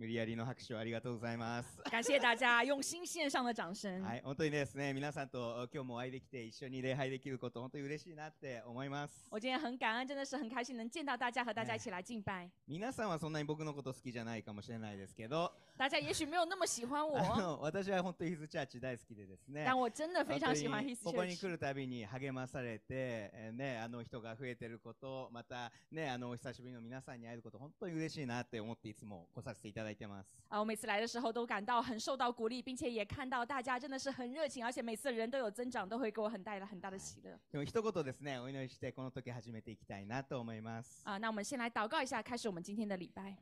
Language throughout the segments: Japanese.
無理やりの拍手をありがとうございます。感謝大家用心献上の掌声。はい、本当にですね、皆さんと今日もお会いできて一緒に礼拝できること本当に嬉しいなって思います。我今天很感恩，真的是很开心能见到大家和大家一起来敬拜。ね、皆さんはそんなに僕のこと好きじゃないかもしれないですけど、大家也许没有那么喜欢我。私は本当にヒズチャーチ大好きでですね。但我真的非常喜欢ヒズチャーチ。ここに来るたびに励まされて、えー、ね、あの人が増えてること、またね、あのお久しぶりの皆さんに会えること本当に嬉しいなって思っていつも来させていただいて。啊，我每次来的时候都感到很受到鼓励，并且也看到大家真的是很热情，而且每次人都有增长，都会给我很带来很大的喜乐。啊，那我们先来祷告一下，开始我们今天的礼拜。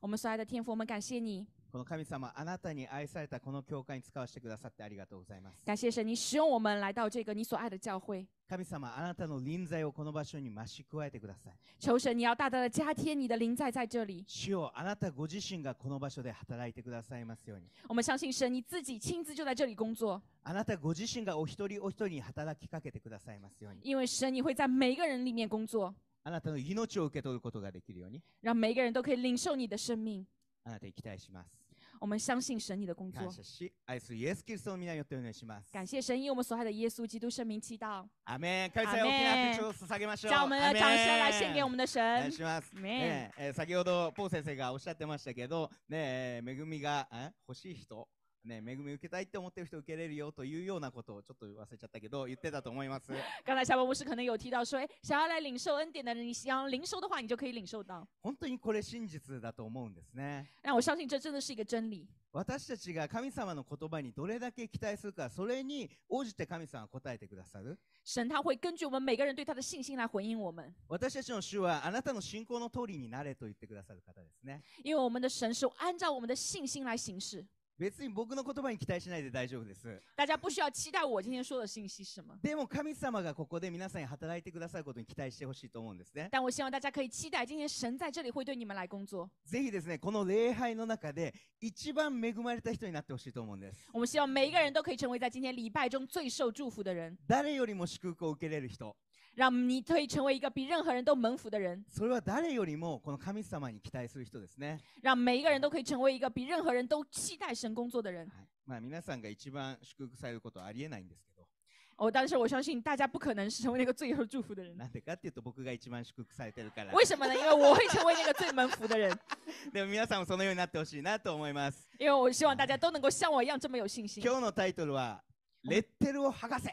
我们所爱的天父，我们感谢你。この神様、あなたに愛されたこの教会に使わせてくださってありがとうございます。感谢神，你使用我们来到这个你所爱的教会。神様、あなたの臨在をこの場所に増し加えてください。求神，你要大大的加添你的临在在这里。主よ、あなたご自身がこの場所で働いてくださいますように。我们相信神，你自己亲自就在这里工作。あなたご自身がお一人お一人に働きかけてくださいますように。因为神，你会在每一个人里面工作。あなたの命を受け取ることができるように。让每一个人都可以领受你的生命。あなたに期待します。我们相信神你的工作。感謝イエス・に感谢神，以我们所爱的耶稣基督圣名祈祷。阿门。開大きな拍手をげましょう。我们的掌声来献给我们的神。お願いします。先ほどポー先生がおっしゃってましたけど、ね、え恵みが、え欲しい人。ね、恵み受けたいって思ってる人受けれるよというようなことをちょっと忘れちゃったけど言ってたと思います。刚才ャ宝牧师可能有提到说，哎，想要来领受恩典的人，你想要领受的话，你就可以领受到。本当にこれ真実だと思うんですね。让我相信这真的是一个真理。私たちが神様の言葉にどれだけ期待するか、それに応じて神様は答えてくださる。神他会根据我们每个人对他的信心来回应我们。私たちの主はあなたの信仰の通りになれと言ってくださる方ですね。因为我们的神是按照我们的信心来行事。別に僕の言葉に期待しないで大丈夫です。大家不需要期待我今天说的信息是什么，でも神様がここで皆さんに働いてくださることに期待してほしいと思うんですね。但我希望大家可以期待今天神在这里会对你们来工作。ぜひですね、この礼拝の中で一番恵まれた人になってほしいと思うんです。我们希望每一个人都可以成为在今天礼拜中最受祝福的人，誰よりも祝福を受けれる人。让你可以成为一个比任何人都蒙福的人。それは誰よりもこの神様に期待する人ですね。让每一个人都可以成为一个比任何人都期待神工作的人。まあ皆さんが一番祝福されることありえないんですけど。我但是我相信大家不可能是成为那个最有祝福的人。なんでかっていうと僕が一番祝福されているから。为什么呢？因为我会成为那个最蒙福的人。でも皆さんもそのようになってほしいなと思います。因为我希望大家都能够像我一样这么有信心。今日のタイトルはレッテルを剥がせ。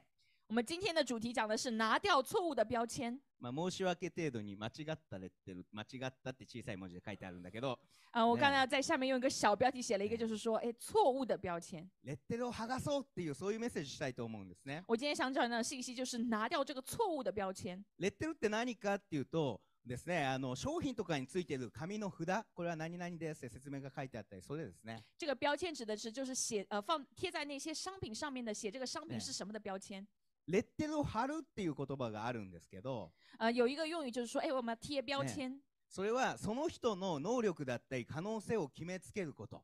我们今天的主题讲的是拿掉错误的标签。まあ申し訳程度に間違ったレッテル間違ったって小さい文字で書いてあるんだけど。啊，我刚才在下面用一个小标题写了一个，就是说，哎，错误的标签。レッテルを剥がそうっていうそういうメッセージしたいと思うんですね。我今天想传的信息就是拿掉这个错误的标签。レッテルって何かっていうとですね、あの商品とかについてる紙の札、これは何々です説明が書いてあったりですね。这个标签指的是就是写呃放贴在那些商品上面的写这个商品是什么的标签。レッテルを貼るっていう言葉があるんですけど、あ、有一个用语就是说，え、我们贴标签。ねそれはその人の能力だったり可能性を決めつけること。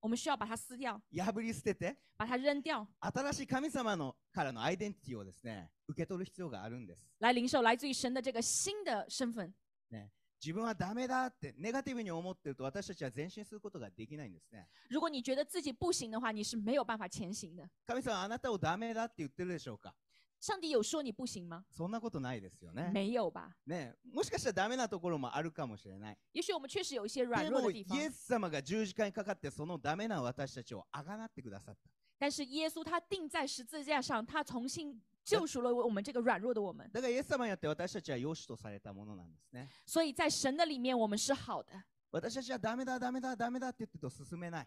我们需要把它撕掉、破り捨てて、把它扔掉、新しい神様のからのアイデンティティをですね、受け取る必要があるんです。来领受来自于神的这个新的身份。ね、自分はダメだってネガティブに思っていると私たちは前進することができないんですね。如果你觉得自己不行的话，你是没有办法前行的。神様あなたをダメだって言ってるでしょうか？上帝有说你不行吗？そんなことないですよね。没有吧？ね、もしかしたらダメなところもあるかもしれない。也许我们确实有一些软弱的地方。イエス様が十字架にかかってそのダメな私たちをあがなってくださった。但是耶稣他钉在十字架上，他重新救赎了我们这个软弱的我们。だからイエス様によって私たちは良しとされたものなんですね。所以在神的里面，我们是好的。私たちはダメだ、ダメだ、ダメだって言ってと進めない。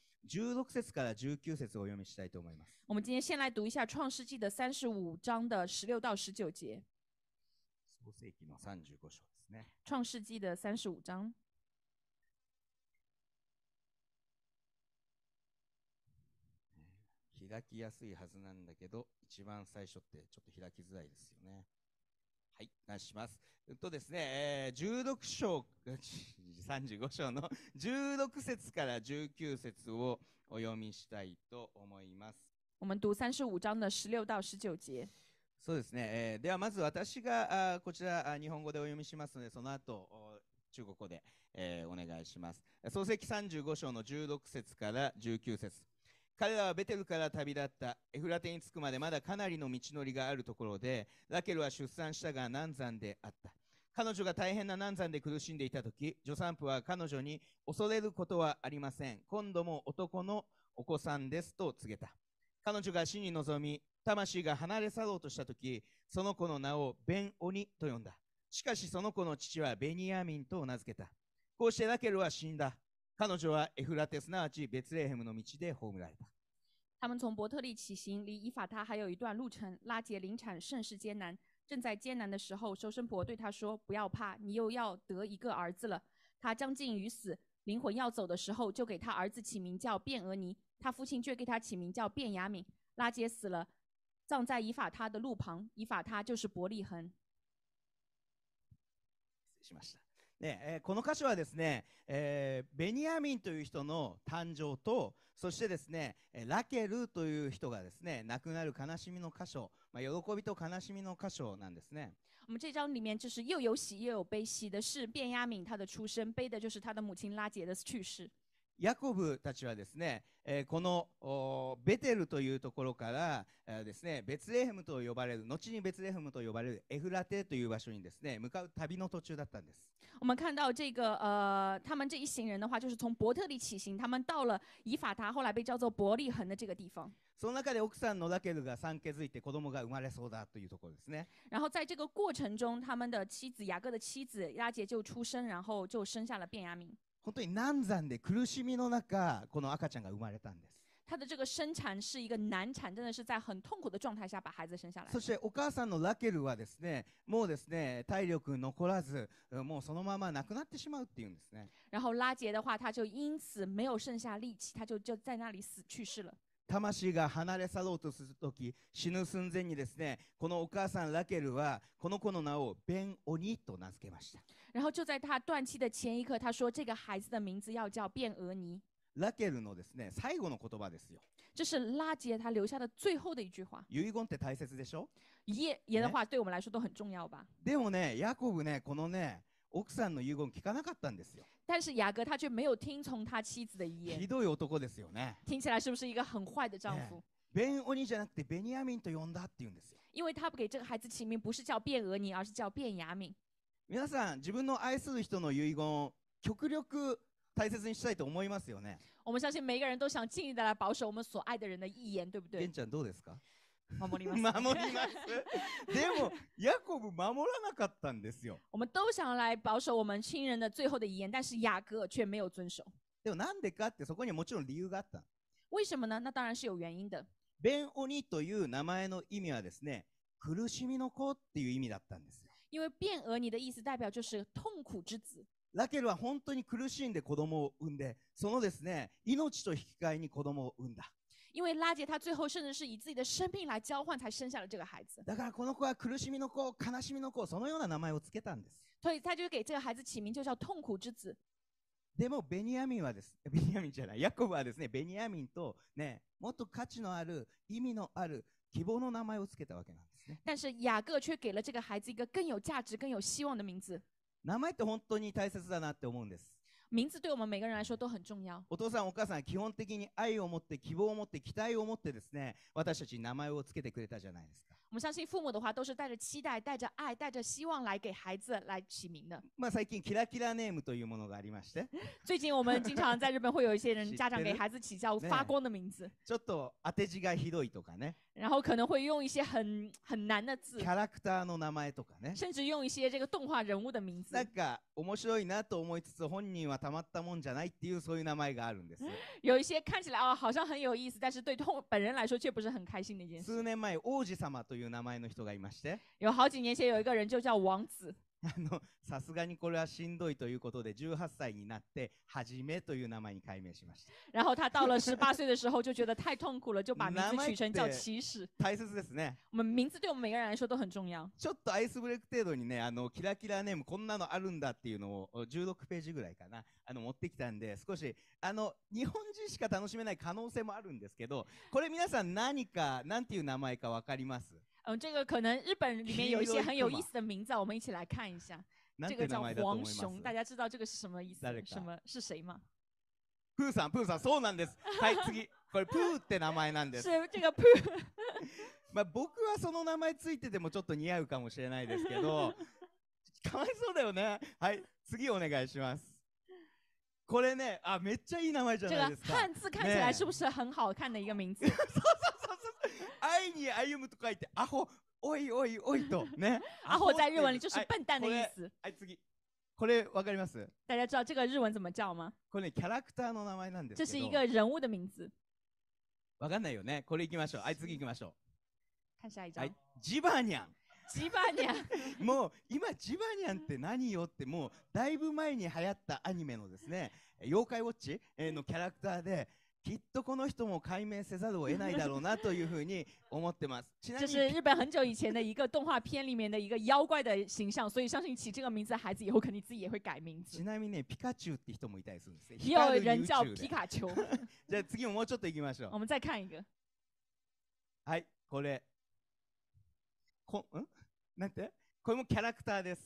16節から19節をお読みしたいと思います。我们今天先来读一下《创世纪》的三十五章的十六到十九节。創世紀の35章ですね。创世纪的三十五章。開きやすいはずなんだけど、一番最初ってちょっと開きづらいですよね。はい、お願いします。えっとですね、えー、16章、35章の16節から19節をお読みしたいと思います。我们读三十五章的十六到十九节。そうですね、えー、ではまず私があこちらあ日本語でお読みしますので、その後中国語で、えー、お願いします。創世記35章の16節から19節彼らはベテルから旅立ったエフラテに着くまでまだかなりの道のりがあるところでラケルは出産したが難産であった彼女が大変な難産で苦しんでいた時助産婦は彼女に恐れることはありません今度も男のお子さんですと告げた彼女が死に臨み魂が離れ去ろうとした時その子の名をベン・オニと呼んだしかしその子の父はベニヤミンと名付けたこうしてラケルは死んだ他们从伯特利起行，离以法他还有一段路程。拉杰临产，甚是艰难。正在艰难的时候，收生婆对他说：“不要怕，你又要得一个儿子了。”他将近于死，灵魂要走的时候，就给他儿子起名叫卞俄尼，他父亲却给他起名叫卞雅敏。拉杰死了，葬在以法他的路旁。以法他就是伯利恒。ねえー、この歌詞はですね、えー、ベニヤミンという人の誕生とそしてですねラケルという人がですね亡くなる悲しみの箇所、まあ、喜びと悲しみの箇所なんですね。我们这章里面就是又有喜又有悲喜的是卞雅敏他的出生，悲的就是他的母亲拉杰的去世。ヤコブたちはですね、えこのベテルというところから、えですねベツレヘムと呼ばれる後にベツレヘムと呼ばれるエフラテという場所にですね向かう旅の途中だったんです。我们看到这个呃，他们这一行人的话，就是从伯特利起行，他们到了以法达，后来被叫做伯利恒的这个地方。その中で奥さんのラケルが産気づいて子供が生まれそうだというところですね。然后在这个过程中，他们的妻子雅各的妻子拉杰就出生，然后就生下了便雅明。本当に難産で苦しみの中、この赤ちゃんが生まれたんです。他的这个生产是一个难产，真的是在很痛苦的状态下把孩子生下来。そしてお母さんのラケルはですね、もうですね、体力残らず、もうそのまま亡くなってしまうっていうんですね。然后拉杰的话，他就因此没有剩下力气，他就就在那里死去世了。魂が離れ去ろうとする時死ぬ寸前にですねこのお母さんラケルはこの子の名をベン・オニと名付けました然后就在他断气的前一刻他说这个孩子的名字要叫便俄尼ラケルのですね最後の言葉ですよ这是拉杰他留下的最后的一句话遺言って大切でしょ遗言的话对我们来说都很重要吧でもねヤコブねこのね奥さんの遺言聞かなかったんですよ但是雅哥他却没有听从他妻子的遗言。听起来是不是一个很坏的丈夫？因为他不给这个孩子起名，不是叫便额尼，而是叫便雅敏。我们相信每个人都想尽力的来保守我们所爱的人的遗言，对不对？守ります。守ります。でも、ヤコブ守らなかったんですよ。我们都想来保守我们亲人的最后的遗言，但是雅各却没有遵守。でもなんでかってそこにはもちろん理由があった。为什么呢？那当然是有原因的。弁鬼という名前の意味はですね、苦しみの子っていう意味だったんですよ。因为弁俄尼的意思代表就是痛苦之子。ラケルは本当に苦しんで子供を産んで、そのですね、命と引き換えに子供を産んだ。因为拉杰他最后甚至是以自己的生命来交换才生下了这个孩子。だからこの子は苦しみの子、悲しみの子、そのような名前をつけたんです。所以他就给这个孩子起名就叫痛苦之子。でもベニヤミンはです、ベニヤミンじゃない、ヤコブはですね、ベニヤミンとね、もっと価値のある、意味のある、希望の名前をつけたわけなんですね。但是雅各却给了这个孩子一个更有价值、更有希望的名字。名前って本当に大切だなって思うんです。名字对我们每个人来说都很重要。お父さんお母さん基本的に愛を持って希望を持って期待を持ってですね私たち名前をつけてくれたじゃないですか。我们相信父母的话都是带着期待、带着爱、带着希望来给孩子来起名的。まあ最近キラキラネームというものがありまして。最近我们经常在日本会有一些人 家长给孩子起叫发光的名字。ちょっと当て字がひどいとかね。然后可能会用一些很很难的字。キャラクターの名前とかね。甚至用一些这个动画人物的名字。なんか。面白いなと思いつつ本人はたまったもんじゃないっていうそういう名前があるんです。有一些看起来啊、好像很有意思，但是对本人来说却不是很开心的一件事。数年前王子様という名前の人がいまして。有好几年前有一个人就叫王子。あの、さすがにこれはしんどいということで、18歳になって、はじめという名前に改名しました。然后他到了十八岁的时候就觉得太痛苦了，就把名字取成叫骑士。大切ですね。我们名字对我们每个人来说都很重要。ちょっとアイスブレイク程度にね、あのキラキラネームこんなのあるんだっていうのを16ページぐらいかな、あの持ってきたんで、少しあの日本人しか楽しめない可能性もあるんですけど、これ皆さん何か何ていう名前かわかります？嗯，这个可能日本里面有一些很有意思的名字，我们一起来看一下。这个叫黄熊，大家知道这个是什么意思？什么是谁吗？プーさん、プーさん、そうなんです。はい、次、これプーって名前なんです。それうプー。まあ、僕はその名前ついててもちょっと似合うかもしれないですけど、可哀そうだよね。はい、次お願いします。これね、あ、めっちゃいい名前じゃないですか？这个汉字看起来是不是很好看的一个名字？爱に歩むと書いてアホおいおいおいとね。アホ在日文里就是笨蛋的意思。はい次。これわかります？大家知道这个日文怎么叫吗？これ、ね、キャラクターの名前なんです这是一个人物的名字。わかんないよね。これ行きましょう。はい次行きましょう。看下一张。はい、ジバニャン。ジバニャン もう今ジバニャンって何よってもうだいぶ前に流行ったアニメのですね「妖怪ウォッチ」のキャラクターできっとこの人も解明せざるを得ないだろうなというふうに思ってます。就是日本很久以前的一个动画片里面的一个妖怪的形象，所以相信起这个名字的孩子以后肯定自己也会改名字。ちなみにね、ピカチュウって人もいたりするんですね。也 有人叫皮卡丘。じゃあ次もうちょっと行きましょう。我们再看一个。はい、これ。こ、ん？なんて？これもキャラクターです。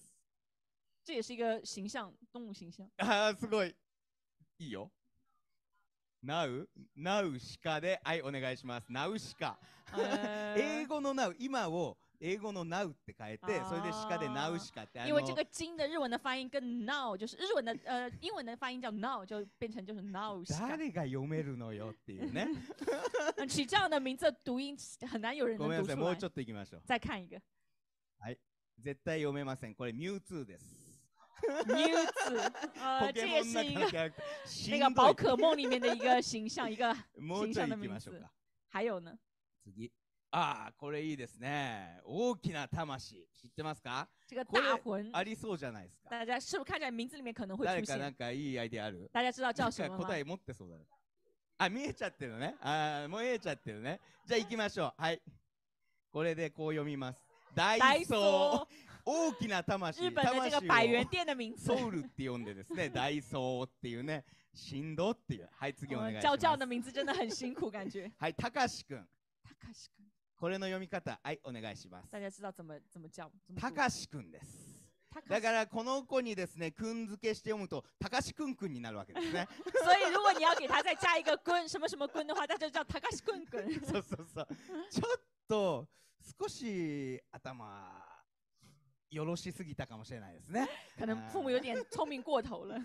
这也是一个形象，动物形象。ああ、すごい。いいよ。ナウナウシカではいお願いしますナウシカ、えー、英語のナウ今を英語のナウって変えて、それでカでナウシカって。因为这个金的日文的发音跟 now 就是日文的呃英文的发音叫 now 就变成就是 now 誰が読めるのよっていうね。取这样的名字读音很难有人能读出来。ごめんなさい、もうちょっと行きましょう。再看一个。はい、絶対読めません。これミュウツーです。Mewtwo，呃，这也是一个那个宝可梦里面的一个形象，一个形象的名字。还有呢？次ああ、これいいですね。大きな魂、知ってますか？ありそうじゃないですか？大家是不是看起来名字里面可能会出现？なんかいいアイデアある？大家知道叫什么答え持ってそうだね。あ、見えちゃってるね。あ、もう見えちゃってるね。じゃあ行きましょう。はい。これでこう読みます。ダイソー。大きな魂、日本魂ソウルって呼んでですね、ダイソーっていうね、しんっていう。はい、次お願いします。教教の名字真的很辛苦感觉。はい、たかしくん。たかしくん。これの読み方、はい、お願いします。大家知道怎么怎么叫？たかしくんです。だからこの子にですね、くん付けして読むと、たかしくんくんになるわけですね。所以如果你要给他再加一个くん、什么什么くんの話、就叫たかしくんくん。そうそうそう。ちょっと少し頭よろしすぎたかもしれないですね。可能父母有点聪明过头了。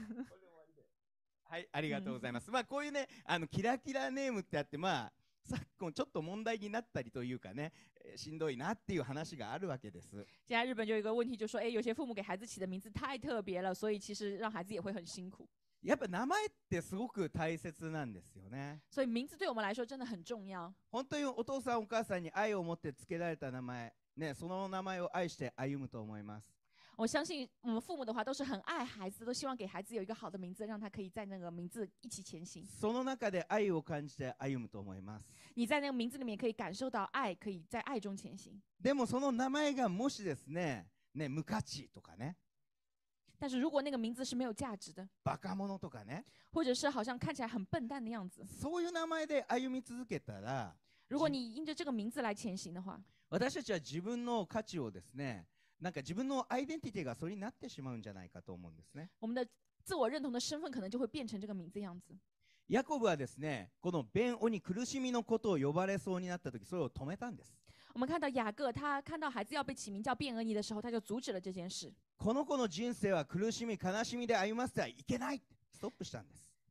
はい、ありがとうございます。まあこういうね、あのキラキラネームってあって、まあ昨今ちょっと問題になったりというかね、しんどいなっていう話があるわけです。ゃあ、日本有一个问题，就说，哎，有些父母给孩子起的名字太特别了，所以其实让孩子也会很辛苦。やっぱ名前ってすごく大切なんですよね。所以名字对我们来说真的很重要。本当にお父さんお母さんに愛を持って付けられた名前。ね、その名前を愛して歩むと思います。我相信我们父母的话都是很爱孩子，都希望给孩子有一个好的名字，让他可以在那个名字一起前行。その中で愛を感じて歩むと思います。你在那个名字里面可以感受到爱，可以在爱中前行。でもその名前がもしですね、ね無価値とかね。但是如果那个名字是没有价值的，バカ者とかね，或者是好像看起来很笨蛋的样子，そういう名前で歩み続けたら。如果你因着这个名字来前行的话，我们的は自己ですね。我们的自我认同的身份可能就会变成这个名字样子。ですね、この弁俄に苦，我们看到雅各他看到孩子要被起名叫便俄尼的时候，他就阻止了这件事。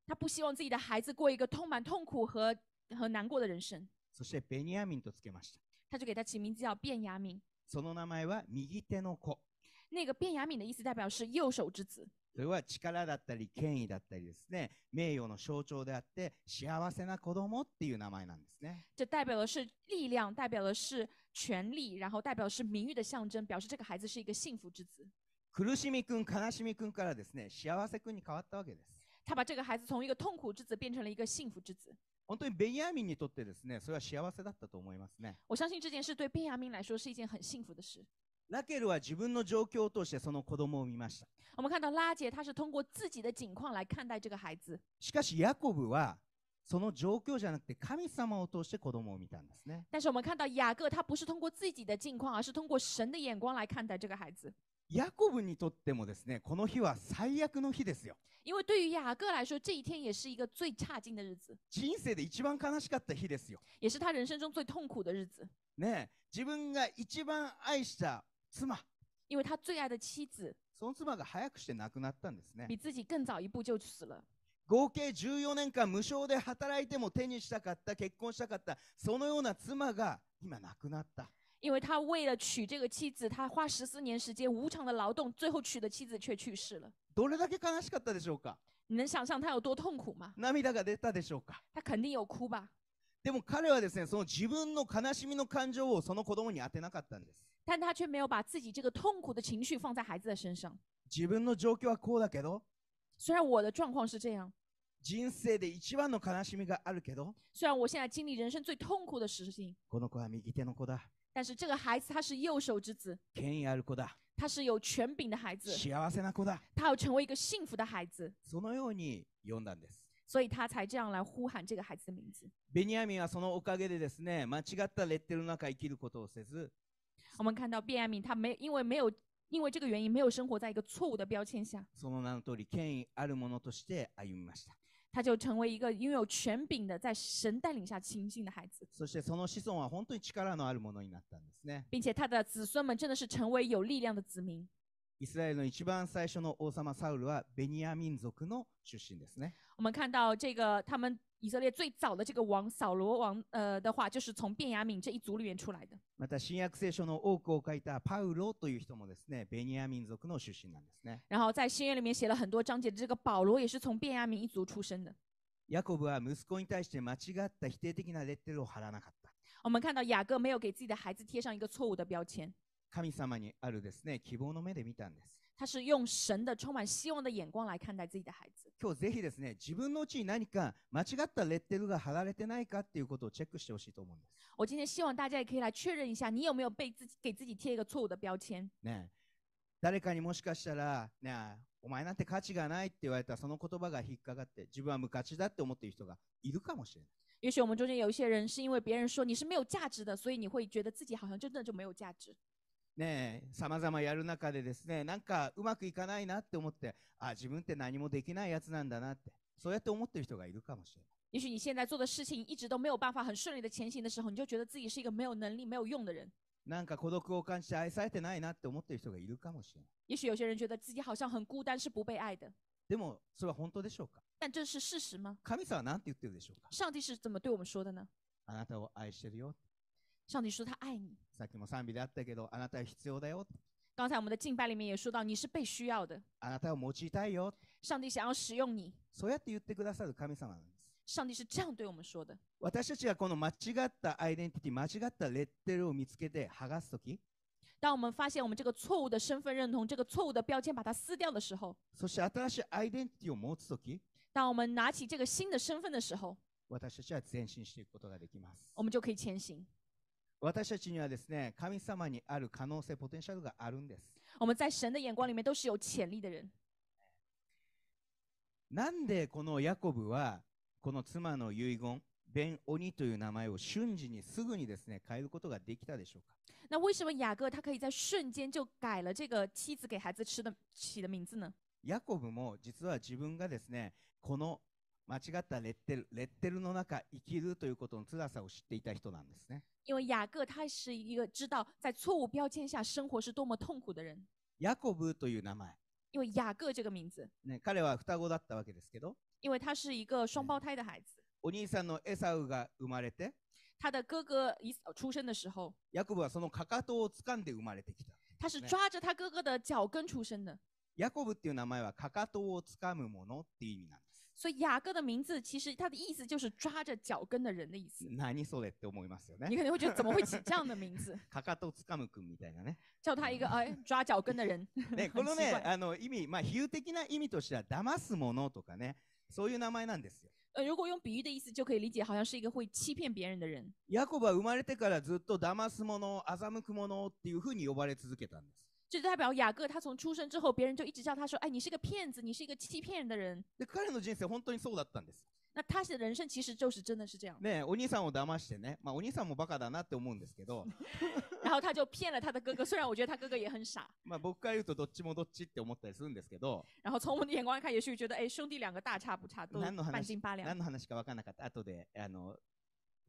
他不希望自己的孩子过一个充满痛苦和和难过的人生。そしてベニヤミンとつけました。他就给他起名字叫便雅敏。その名前は右手の子。那个便雅敏的意思代表是右手之子。それは力だったり権威だったりですね、名誉の象徴であって、幸せな子供っていう名前なんですね。这代表的是力量，代表的是权力，然后代表是名誉的象征，表示这个孩子是一个幸福之子。苦しみ君、悲しみ君からですね、幸せ君に変わったわけです。他把这个孩子从一个痛苦之子变成了一个幸福之子。本当にベンヤミンにとってですね、それは幸せだったと思いますね。我相信这件事对贝雅明来说是一件很幸福的事。ラケルは自分の状況を通してその子供を見ました。我们看到拉姐，她是通过自己的境况来看待这个孩子，しかし、ヤコブはその状況じゃなくて神様を通して子供を見たんですね。但是我们看到雅各，他不是通过自己的境况，而是通过神的眼光来看待这个孩子。ヤコブにとってもですね、この日は最悪の日ですよ。因为对于雅各来说，这一天也是一个最差劲的日子，人生で一番悲しかった日ですよ。也是他人生中最痛苦的日子。ね自分が一番愛した妻、因为他最爱的妻子その妻が早くして亡くなったんですね。比自己更早一步就死了，合計14年間無償で働いても手にしたかった、結婚したかった、そのような妻が今亡くなった。因为他为了娶这个妻子，他花十四年时间无偿的劳动，最后娶的妻子却去世了。你能想象他有多痛苦吗？他肯定有哭吧。但他却没有把自己这个痛苦的情绪放在孩子的身上。虽然我的状况是这样。虽然我现在经历人生最痛苦的时期。但是这个孩子他是右手之子，権威ある子だ。他是有权柄的孩子，幸せな子だ。他要成为一个幸福的孩子，そのように呼んだんです。所以他才这样来呼喊这个孩子的名字。ベニヤミンはそのおかげでですね、間違ったレッテルの中生きることをせず、我们看到便雅悯他没因为没有因为这个原因没有生活在一个错误的标签下，その名の通り権威あるものとして歩みました。他就成为一个拥有权柄的，在神带领下亲近的孩子。并且他的子孙们真的是成为有力量的子民。以色列的，一番，最初，王，，，，，，，，，，，，，，，，，，，，，，，，，，，，，，，，，，，，，，，，，，，，，，，，，，，，，，，，，，，，，，，，，，，，，，，，，，，，，，，，，，，，，，，，，，，，，，，，，，，，，，，，，，，，，，，，，，，，，，，，，，，，，，，，，，，，，，，，，，，，，，，，，，，，，，，，，，，，，，，，，，，，，，，，，，，，，，，，，，，，，，，，，，，，，，，，，，，，，，，，，，，，，，，，，，，，，，，，，，我们看到这个，他们以色列最早的这个王扫罗王，呃的话，就是从便雅悯这一族里面出来的。然后在新约里面写了很多章节的这个保罗，也是从便雅悯一族出身的。我们看到雅各没有给自己的孩子贴上一个错误的标签。他是用神的充满希望的眼光来看待自己的孩子。请务必检查一下，是否自己贴错了标签。我今天希望大家也可以来确认一下，你有没有被自己给自己贴一个错误的标签？也许我们中间有一些人是因为别人说你是没有价值的，所以你会觉得自己好像真的就没有价值。ねえ、ざまやる中でですね、なんかうまくいかないなって思って、あ、自分って何もできないやつなんだなって、そうやって思ってる人がいるかもしれない。也许你现在做的事情一直都没有办法很顺利的前行的时候，你就觉得自己是一个没有能力、没有用的人。なんか孤独を感じて愛されてないなって思ってる人がいるかもしれない。也许有些人觉得自己好像很孤单，是不被爱的。でもそれは本当でしょうか？但这是事实吗？神様は何て言ってるでしょうか？上帝是怎么对我们说的呢？あなたを愛してるよ。上帝说他爱你。さっきも賛美であったけど、あなたは必要だよ。刚才我们的敬拜里面也说到，你是被需要的。あなたを用いたいよ。上帝想要使用你。そうやって言ってくださる神様なんです。上帝是这样对我们说的。私たちがこの間違ったアイデンティティ、間違ったレッテルを見つけて剥がすとき、当我们发现我们这个错误的身份认同、这个错误的标签，把它撕掉的时候，そして新しいアイデンティティを持つとき、当我们拿起这个新的身份的时候，私たちは前進していくことができます。我们就可以前行。私たちにはですね、神様にある可能性、ポテンシャルがあるんです。我们在神的眼光里面都是有潜力的人。なんでこのヤコブはこの妻の遺言、ベン・オニという名前を瞬時にすぐにですね変えることができたでしょうか那为什么雅各他可以在瞬间就改了这个妻子给孩子吃的起的名字呢？ヤコブも実は自分がですねこの間違ったレッテル、レッテルの中生きるということの辛さを知っていた人なんですね。因为雅各他是一个知道在错误标签下生活是多么痛苦的人。ヤコブという名前。因为雅各这个名字。ね、彼は双子だったわけですけど。因为他是一个双胞胎的孩子。お兄さんのエサウが生まれて。他的哥哥出生的时候。ヤコブはそのかかとを掴んで生まれてきた。他是抓着他哥哥的脚跟出生的。ヤコブっていう名前はかかとを掴むものっていう意味なんです。所以雅各的名字其实他的意思就是抓着脚跟的人的意思。那你所以，这す想呢？你肯定会觉得怎么会起这样的名字？脚跟抓不紧，叫他一个哎抓脚跟的人。意味，嘛，比喻性的意味，就欺骗人的东西，所以名字。如果用比喻的意思，就可以理解，好像是一个会欺骗别人的人。雅各巴出生以来，一直被欺骗的人，的人。这代表雅各他从出生之后，别人就一直叫他说：“哎，你是个骗子，你是一个欺骗人的人。”那他的人生其实就是真的是这样。然后他就骗了他的哥哥，虽然我觉得他哥哥也很傻。然后从我的眼光看，也许觉得哎，兄弟两个大差不差，都半斤八两。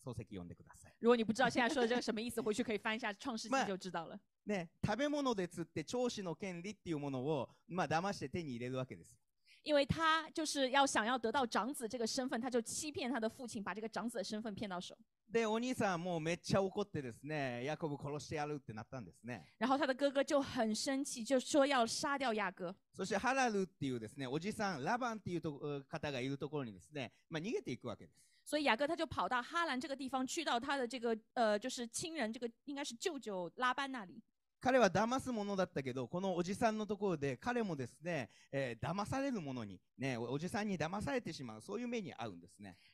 漱石読んでください。如果你不知道现在说的这个什么意思，回去可以翻一下《创世纪》就知道了。ね、食べ物で釣って長子の権利っていうものを、まあ、騙して手に入れるわけです。因为他就是要想要得到长子这个身份，他就欺骗他的父亲，把这个长子的身份骗到手。で、お兄さんもうめっちゃ怒ってですね、ヤコブ殺してやるってなったんですね。然后他的哥哥就很生气，就说要杀掉雅各。そしてハラルっていうですね、おじさん、ラバンっていうと方がいるところにですね、まあ逃げていくわけです。所以雅各他就跑到哈兰这个地方，去到他的这个呃，就是亲人这个应该是舅舅拉班那里。他是个被欺骗的人。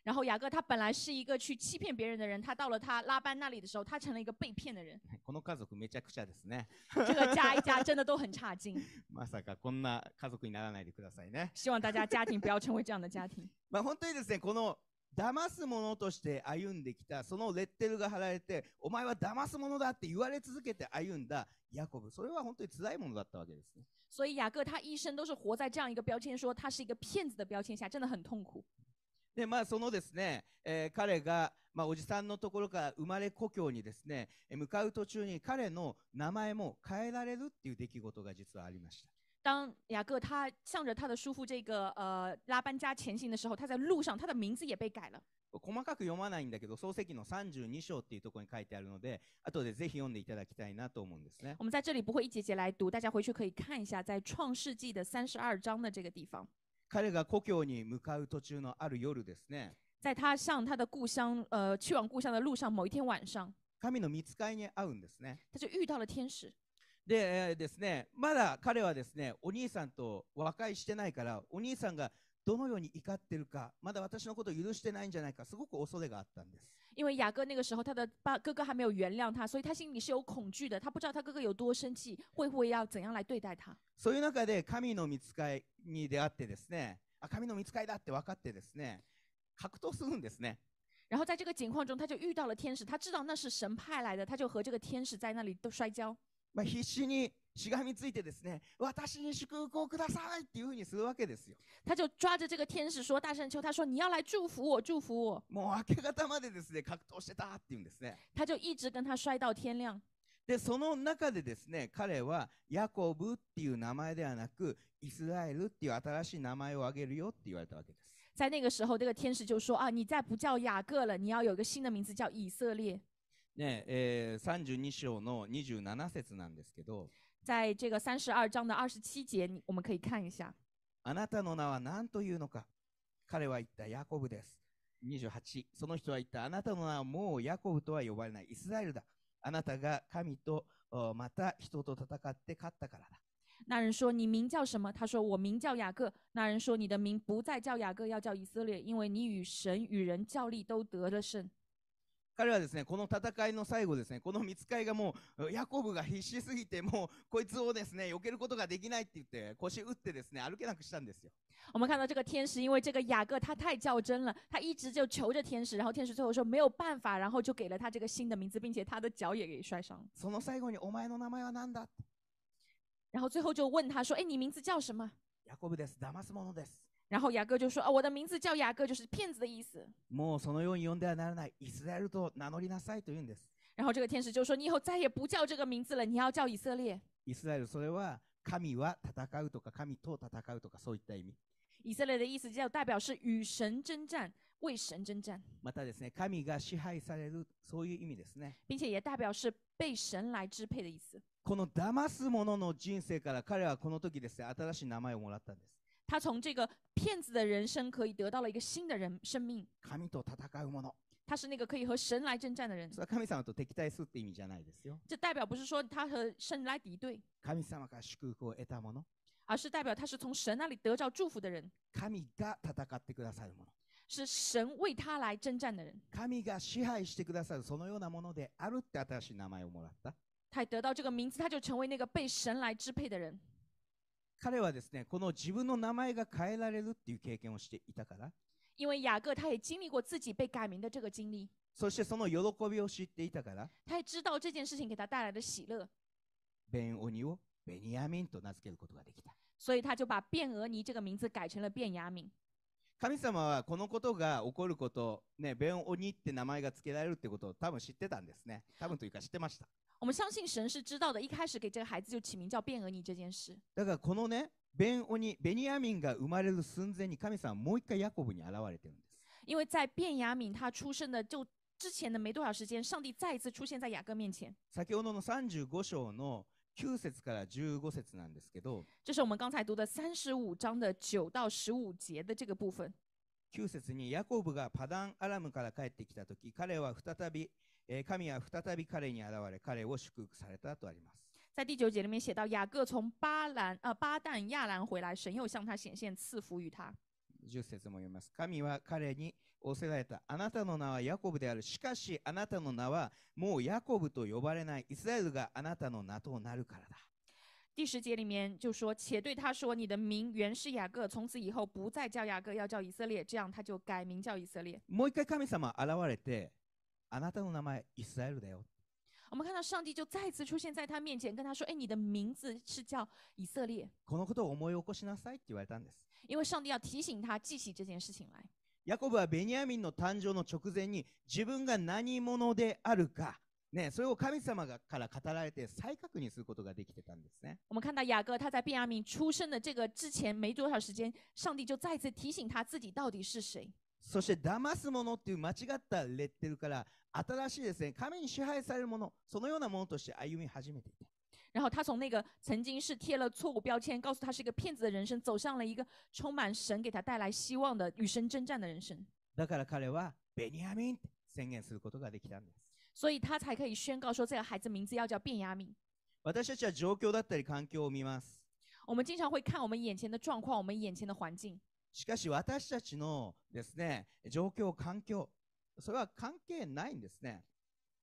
然后雅各他本来是一个去欺骗别人的人，他到了他拉班那里的时候，他成了一个被骗的人。这个家一家真的都很差劲。希望大家家庭不要成为这样的家庭。騙す者として歩んできた、そのレッテルが貼られて、お前は騙す者だって言われ続けて歩んだヤコブ、それは本当に辛いものだったわけですね。所以雅各他一生都是活在这样一个标签，说他是一个骗子的标签下，真的很痛苦。で、まあ、そのですね、えー、彼が、まあ、おじさんのところから生まれ故郷にですね、向かう途中に彼の名前も変えられるっていう出来事が実はありました。当雅各他向着他的叔父这个呃拉班家前行的时候，他在路上，他的名字也被改了。我们在这里不会一节节来读，大家回去可以看一下，在创世纪的三十二章的这个地方。在他向他的故乡呃去往故乡的路上，某一天晚上，他就遇到了天使。で、えー、ですね、まだ彼はですね、お兄さんと和解してないから、お兄さんがどのように怒ってるか、まだ私のことを許してないんじゃないか、すごく恐れがあったんです。因为雅各那个时候，他的爸哥哥还没有原谅他，所以他心里是有恐惧的。他不知道他哥哥有多生气，会不会要怎样来对待他。そういう中で神の見つかりに出会ってですね、あ神の見つかりだって分かってですね、格闘するんですね。然后在这个情况中，他就遇到了天使，他知道那是神派来的，他就和这个天使在那里都摔跤。まあ、必死にしがみついてですね、私に祝福をくださいっていうふうにするわけですよ。他就抓着这个天使说，大声求他说，你要来祝福我，祝福我。もう明け方までですね、格闘してたっていうんですね。他就一直跟他摔到天亮。で、その中でですね、彼はヤコブっていう名前ではなく、イスラエルっていう新しい名前をあげるよって言われたわけです。在那个时候，这个天使就说啊，你再不叫雅各了，你要有个新的名字叫以色列。ねえー、32章の27節なんですけど、在这个三十二章の二十七我们可以看一下。あなたの名は何というのか彼は言ったヤコブです。28、その人は言った、あなたの名はもうヤコブとは呼ばれないイスラエルだ。あなたが神とまた人と戦って勝ったからだ。那人说：“你名叫什么？”他说：“我名叫雅各。”那人说：“你的名不再叫雅各，要叫以色列，因为你与神与人较力都得了胜。”彼はですね、この戦いの最後ですね、この見つかいがもう、ヤコブが必死すぎて、もう、こいつをですね、避けることができないって言って、腰打ってですね、歩けなくしたんですよ。我们看到这个天使，因为这个雅各他太较真了，他一直就求着天使，然后天使最后说没有办法，然后就给了他这个新的名字，并且他的脚也给摔伤その最後にお前の名前は何だ？然后最后就问他说：“哎，你名字叫什么？”ヤコブです。騙す者です。然后雅各就说：“啊，我的名字叫雅各，就是骗子的意思。”もうそのように呼んではならない。イスラエルと名乗りなさいとうんです。然后这个天使就说：“你以后再也不叫这个名字了，你要叫以色列。”イスラエルそれは神は戦うとか神と戦うとかそういった意味。以色列的意思就代表是与神征战、为神征战。またですね、神が支配されるそういう意味ですね。并且也代表是被神来支配的意思。この騙す者の人生から彼はこの時ですね、新しい名前をもらったんです。他从这个骗子的人生，可以得到了一个新的人生命。他是那个可以和神来征战的人。这代表不是说他和神来敌对，而是代表他是从神那里得到祝福的人。是神为他来征战的人。他得到这个名字，他就成为那个被神来支配的人。彼はですね、この自分の名前が変えられるっていう経験をしていたから。因为雅各他也经历过自己被改名的这个经历。そしてその喜びを知っていたから。他也知道这件事情给他带来的喜乐。ベンオニをベニヤミンと名付けることができた。所以他就把俄尼这个名字改成了雅敏。神様はこのことが起こること、ね、ベンオニって名前が付けられるってことを多分知ってたんですね。多分というか知ってました。我们相信神是知道的，一开始给这个孩子就起名叫便俄尼这件事。だからこのね、ベニヤミンが生まれる寸前に、神様もう一回ヤコブに現れてるんです。因为在便雅敏他出生的就之前的没多少时间，上帝再一次出现在雅各面前。先ほどの三十五章の九節から十五節なんですけど。这是我们刚才读的三十五章的九到十五节的这个部分。九節にヤコブがパダンアラムから帰ってきたとき、彼は再びえ神は再び彼に現れ、彼を祝福されたとあります。在第九节里面写到，雅各从巴兰呃巴旦亚兰回来，神又向他显现赐福于他。1節も読みます。神は彼に仰せられた。あなたの名はヤコブである。しかしあなたの名はもうヤコブと呼ばれない。イスラエルがあなたの名となるからだ。第十节里面就说：“且对他说，你的名原是雅各，从此以后不再叫雅各，要叫以色列。”这样他就改名叫以色列。もう一回神様現れて。あなたの名前イスラエルだよ。我们看到上帝就再次出现在他面前，跟他说：“哎，你的名字是叫以色列。このことを思い起こしなさいって言われたんです。”因为上帝要提醒他记起这件事情来。ヤコブはベニヤミンの誕生の直前に自分が何者であるか、ね、それを神様がから語られて再確認することができてたんですね。我们看到雅各他在便雅悯出生的这个之前没多少时间，上帝就再次提醒他自己到底是谁。そして騙すものっていう間違ったレッテルから新しいですね、神に支配されるもの、そのようなものとして歩み始めていた。然后他从那个曾经是贴了错误标签，告诉他是一个骗子的人生，走向了一个充满神给他带来希望的与神征战的人生。だから彼はベニヤミンって宣言することができたんです。所以他才可以宣告说这个孩子名字要叫便雅敏。私たちは状況だったり環境を見ます。我们经常会看我们眼前的状况，我们眼前的环境。しかし私たちのですね、状況、環境、それは関係ないんですね。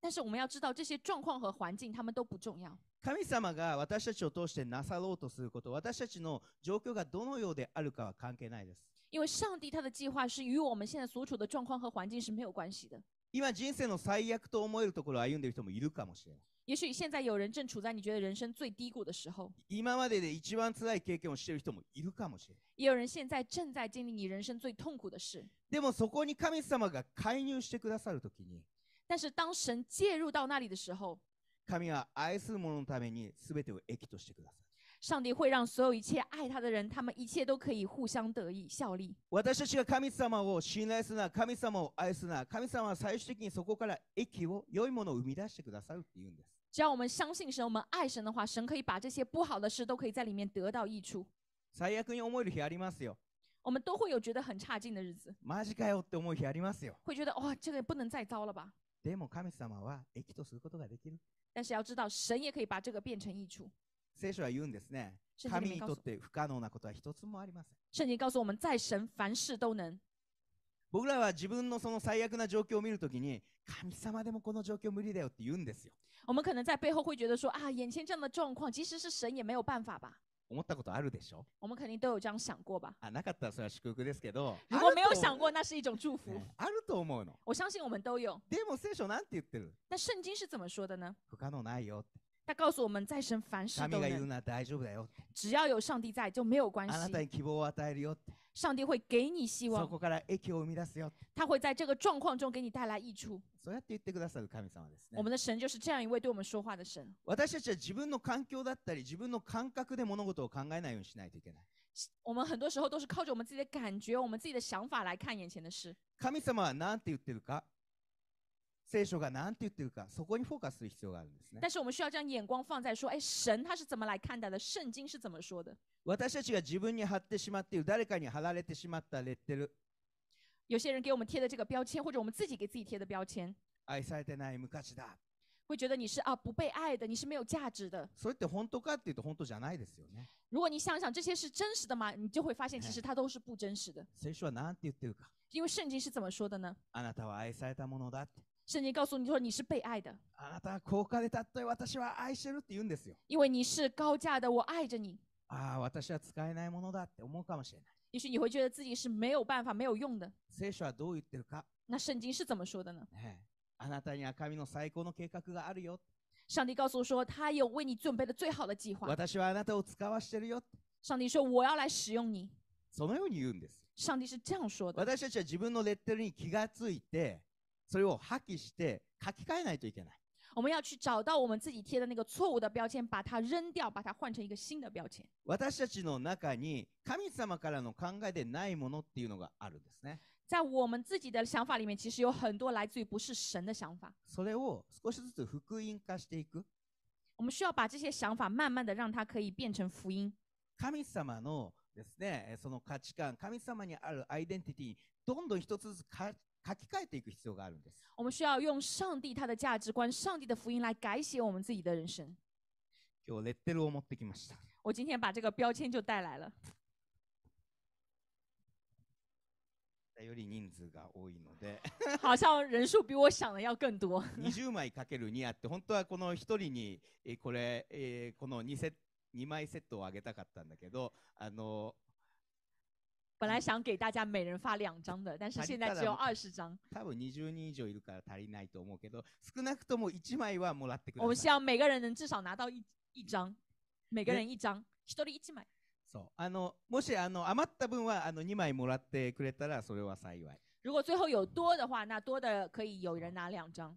但是我们要知道，这些状况和环境，他们都不重要。神様が私たちを通してなさろうとすること、私たちの状況がどのようであるかは関係ないです。因为上帝他的计划是与我们现在所处的状况和环境是没有关系的。今人生の最悪と思えるところを歩んでいる人もいるかもしれない。也许现在有人正处在你觉得人生最低谷的时候，今までで一番辛い経験をしている人もいるかもしれない。也有人现在正在经历你人生最痛苦的事。でもそこに神様が介入してくださるときに、但是当神介入到那里的时候，神は愛する者のためにすべてを益としてください。上帝会让所有一切爱他的人，他们一切都可以互相得益效力。只要我们相信神，我们爱神的话，神可以把这些不好的事都可以在里面得到溢出。我们都会有觉得很差劲的日子。会觉得哇，这个不能再糟了吧？但是要知道，神也可以把这个变成益处。聖書は言うんですね。神にとって不可能なことは一つもありません。告诉我们，在神凡事都能。僕らは自分のその最悪な状況を見るときに、神様でもこの状況無理だよって言うんですよ。我们可能在背后会觉得说眼前这样的状况，即使是神也没有办法吧。思ったことあるでしょ我们肯定都有这样想过吧。あ、なかったらそれは祝福ですけど。如果没有想过，那是一种祝福。あると思うの。我相信我们都有。でも聖書なんて言ってる？那圣经是怎么说的呢？不可能ないよって。他告訴我們在神凡事都能。只要有上帝在就沒有るよ。上帝會給你希望。他會在這よ。狀況中給你帶來益處。我們的神就是這一位我的神。私たちは自分の環境だったり自分の感覚で物事を考えないようにしないといけない。我很多候都是靠着我自己的感我自己的想法看眼前的事。神様は何て言ってるか？聖書が何て言ってるか、そこにフォーカスする必要があるんですね。但是我们需要将眼光放在说，哎，神他是怎么来看待的？圣经是怎么说的？私たちが自分に貼ってしまっている、誰かに貼られてしまったレッテル、有些人给我们贴的这个标签，或者我们自己给自己贴的标签，愛されてない昔だ。会觉得你是啊不被爱的，你是没有价值的。それって本当かっていうと本当じゃないですよね。如果你想想这些是真实的吗？你就会发现 其实它都是不真实的，聖書は何て言ってるか、因为圣经是怎么说的呢？あなたは愛されたものだって。圣经告诉你说你是被爱的，因为你是高价的，我爱着你。也许你会觉得自己是，啊，我，是，啊，我，是，啊，我，是，啊，我，是，啊，我，是，啊，我，是，啊，我，是，说我，是，啊，我，是，啊，我，是，啊，我，是，啊，の是，啊，我，是，啊，我，是，啊，我，是，啊，我，是，啊，我，是，啊，我，是，啊，我，是，啊，我，是，啊，我，是，啊，我，是，啊，我，是，啊，我，是，啊，我，是，啊，我，是，啊，我，是，是，それを破棄して書き換えないといけない。我们要去找到我们自己贴的那个错误的标签，把它扔掉，把它换成一个新的标签。私たちの中に神様からの考えでないものっていうのがあるんですね。在我们自己的想法里面，其实有很多来自于不是神的想法。それを少しずつ福音化していく。我们需要把这些想法慢慢的让它可以变成福音。神様のですね、その価値観、神様にあるアイデンティティどんどん一つずつ書き換えていく必要があるんです。我们需要用上帝他的价值观、上帝的福音来改写我们自己的人生。今日レッテルを持ってきました。我今天把这个标签就带来了。より人数が多いので好像人数比我想的要更多。20枚かける2あって本当はこの1人にこれこの2セッ枚セットをあげたかったんだけどあの本来想给大家每人发两张的，但是现在只有二十张。多分20人以上いるから足りないと思うけど、少なくとも一枚はもらってください。我们希望每个人能至少拿到一一张，每个人一张，一人一枚。そう、あのもしあの余った分はあの二枚もらってくれたらそれは幸い。如果最后有多的话，那多的可以有人拿两张。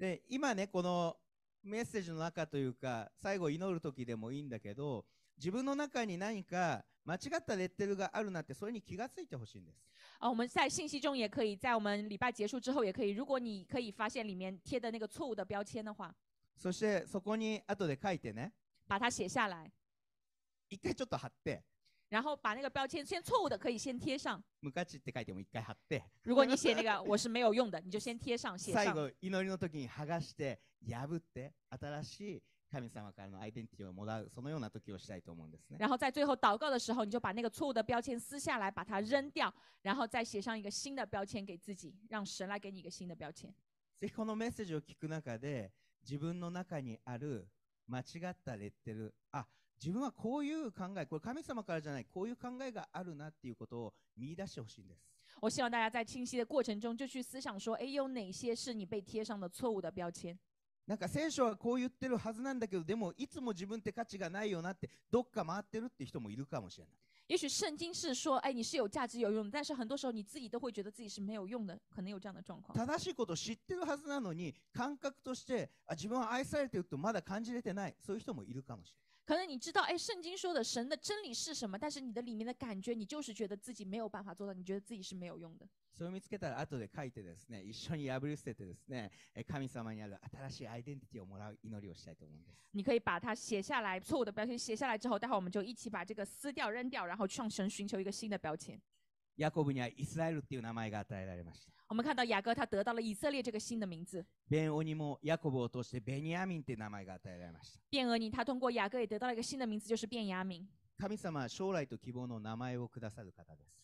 で、今ねこのメッセージの中というか、最後祈る時でもいいんだけど、自分の中に何か間違ったレッテルがあるなってそれに気がついてほしいんです。啊，我们在信息中也可以，在我们礼拜结束之后也可以，如果你可以发现里面贴的那个错误的标签的话，そしてそこに後で書いてね。把它写下来。一回ちょっと貼って。然后把那个标签先错误的可以先贴上。無価値って書いても一回貼って。如果你写那个我是没有用的，你就先贴上写上。最後祈りの時に剥がして破って新しい。神様からのアイデンティティをもらう、そのような時をしたいと思うんですね。然后在最后祷告的时候，你就把那个错误的标签撕下来，把它扔掉，然后再写上一个新的标签给自己，让神来给你一个新的标签。ぜひこのメッセージを聞く中で、自分の中にある間違ったレッテル、あ、自分はこういう考え、これ神様からじゃない、こういう考えがあるなっていうことを見出してほしいんです。我希望大家在清晰的过程中就去思想说，哎，有哪些是你被贴上的错误的标签？なんか聖書はこう言ってるはずなんだけど、でもいつも自分って価値がないよなって、どっか回ってるって人もいるかもしれない。也许圣经是说，哎，你是有价值、有用的，但是很多时候你自己都会觉得自己是没有用的，可能有这样的状况。正しいこと知ってるはずなのに、感覚としてあ自分は愛されてるとまだ感じれてない、そういう人もいるかもしれない。可能你知道，哎，圣经说的神的真理是什么，但是你的里面的感觉，你就是觉得自己没有办法做到，你觉得自己是没有用的。それを見つけたら後で書いてですね、一緒に破り捨ててですね、神様にある新しいアイデンティティをもらう祈りをしたいと思うんです。你可以把它写下来，错误的标签写下来之后，待会我们就一起把这个撕掉、扔掉，然后神寻求一个新的标签。ヤコブにはイスラエルっていう名前が与えられました。我们看到雅各他得到了以色列这个新的名字。ベンオニもヤコブを通してベニヤミンって名前が与えられました。他通过雅各也得到了一个新的名字，就是便雅神様は将来と希望の名前をくださる方です。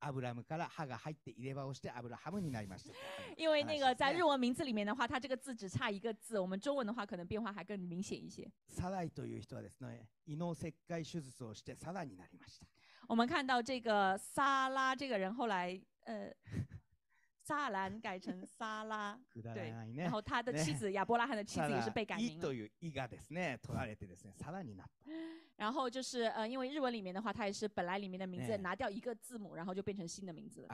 アブラムから歯が入って入れ歯をしてアブラハムになりました。因为那个在日文名字里面的话，它这个字只差一个字，我们中文的话可能变化还更明显一些。サライという人はですね、胃の切開手術をしてサラになりました。我们看到这个萨拉这个人后来呃。萨兰改成萨拉，对，然后他的 妻子亚伯拉罕的妻子也是被改名。然后就是呃，因为日文里面的话，它也是本来里面的名字拿掉一个字母，然后就变成新的名字了。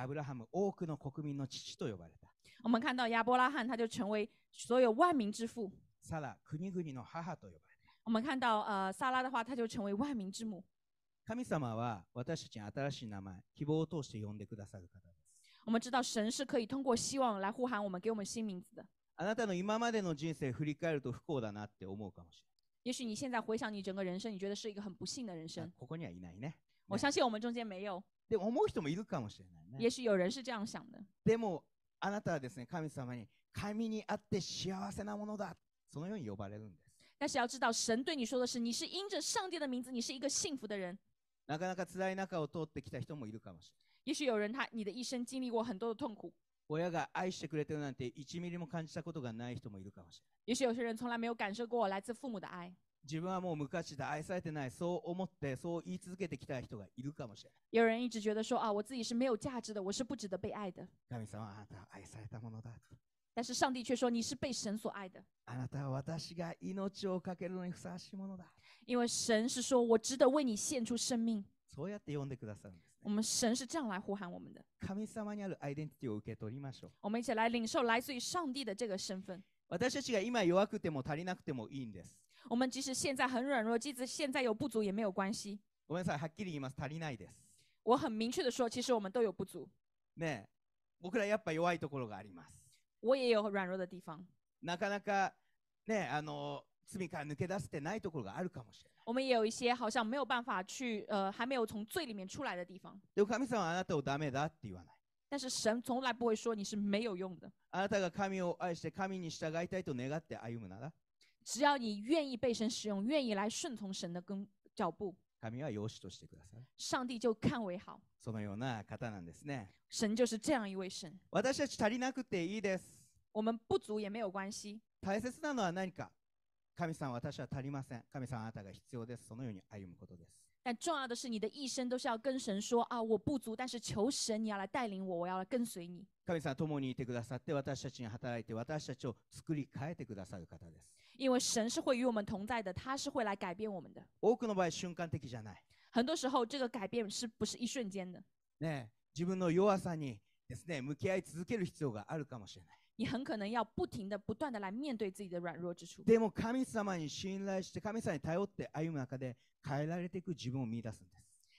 我们看到亚伯拉罕他就成为所有万民之父。我们看到呃萨拉的话，他就成为万民之母。我们知道神是可以通过希望来呼喊我们，给我们新名字的。あなたの今までの人生振り返ると不幸だなって思うかもしれない。也许你现在回想你整个人生，你觉得是一个很不幸的人生。ここにはいないね。我相信我们中间没有。で思う人もいるかもしれないね。也许有人是这样想的。でもあなたはですね、神様に神にあって幸せなものだ。そのように呼ばれるんです。但是要知道，神对你说的是，你是因着上帝的名字，你是一个幸福的人。なかなか辛い中を通ってきた人もいるかもしれない。也许有人他，你的一生经历过很多的痛苦。也许有些人从来没有感受过来自父母的爱。有人一直觉得说啊，我自己是没有价值的，我是不值得被爱的。但是上帝却说你是被神所爱的。因为神是说我值得为你献出生命。我们神是这样来呼喊我们的。我们一起来领受来自于上帝的这个身份。我们即使现在很软弱，即使现在有不足也没有关系。我很明确的说，其实我们都有不足。我也有软弱的地方。罪から抜け出せてないところがあるかもしれない。でも神様はあなたをダメだって言わない。但是神从来不会说你是没有用的。あなたが神を愛して神に従いたいと願って歩むなら、只要你愿意被神使用，愿意来顺从神的跟脚步，神は養子としてください。上帝就看为好。そのような方なんですね。神就是这样一位神。私たち足りなくていいです。我们不足也没有关系。大切なのは何か神様、私は足りません。神様、あなたが必要です。そのように歩むことです。但重要的是，你的一生都是要跟神说啊，我不足，但是求神，你要来带领我，我要来跟随你。神様共にいてくださって私たちに働いて私たちを作り変えてくださる方です。因为神是会与我们同在的，他是会来改变我们的。多くの場合瞬間的じゃない。很多时候，这个改变是不是一瞬间的？ね、自分の弱さにですね向き合い続ける必要があるかもしれない。你很可能要不停的、不断的来面对自己的软弱之处。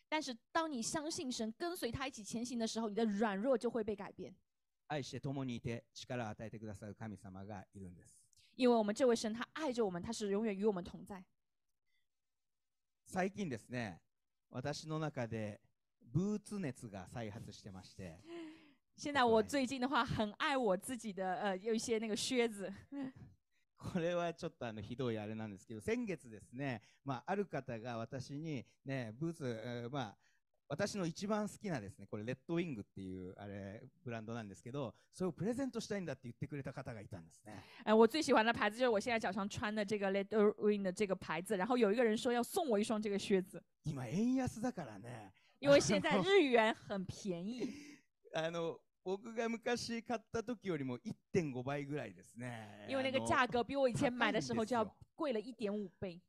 但是，当你相信神、跟随他一起前行的时候，你的软弱就会被改变。因为我们这位神，他爱着我们，他是永远与我们同在。最近ですね、私の中でブーツ熱が再発してまして。现在我最近的话，很爱我自己的呃，有一些那个靴子。これはちょっとあのひどいあれなんですけど、先月ですね、まあある方が私にねブーツ、まあ私の一番好きなですね、これレッドウィングっていうあれブランドなんですけど、それをプレゼントしたいんだって言ってくれた方がいたんですね。哎，我最喜欢的牌子就是我现在脚上穿的这个 Red Wing 的这个牌子，然后有一个人说要送我一双这个靴子。今、円安だからね。因为现在日元很便宜。あの。僕が昔買った時よりも1.5倍ぐらいですね。因为那个价格比我以前买的时候就要贵了1.5倍。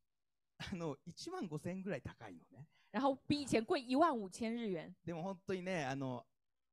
あの1万5千円ぐらい高いのね。然后比以前贵1万5 0日元。でも本当にね、あの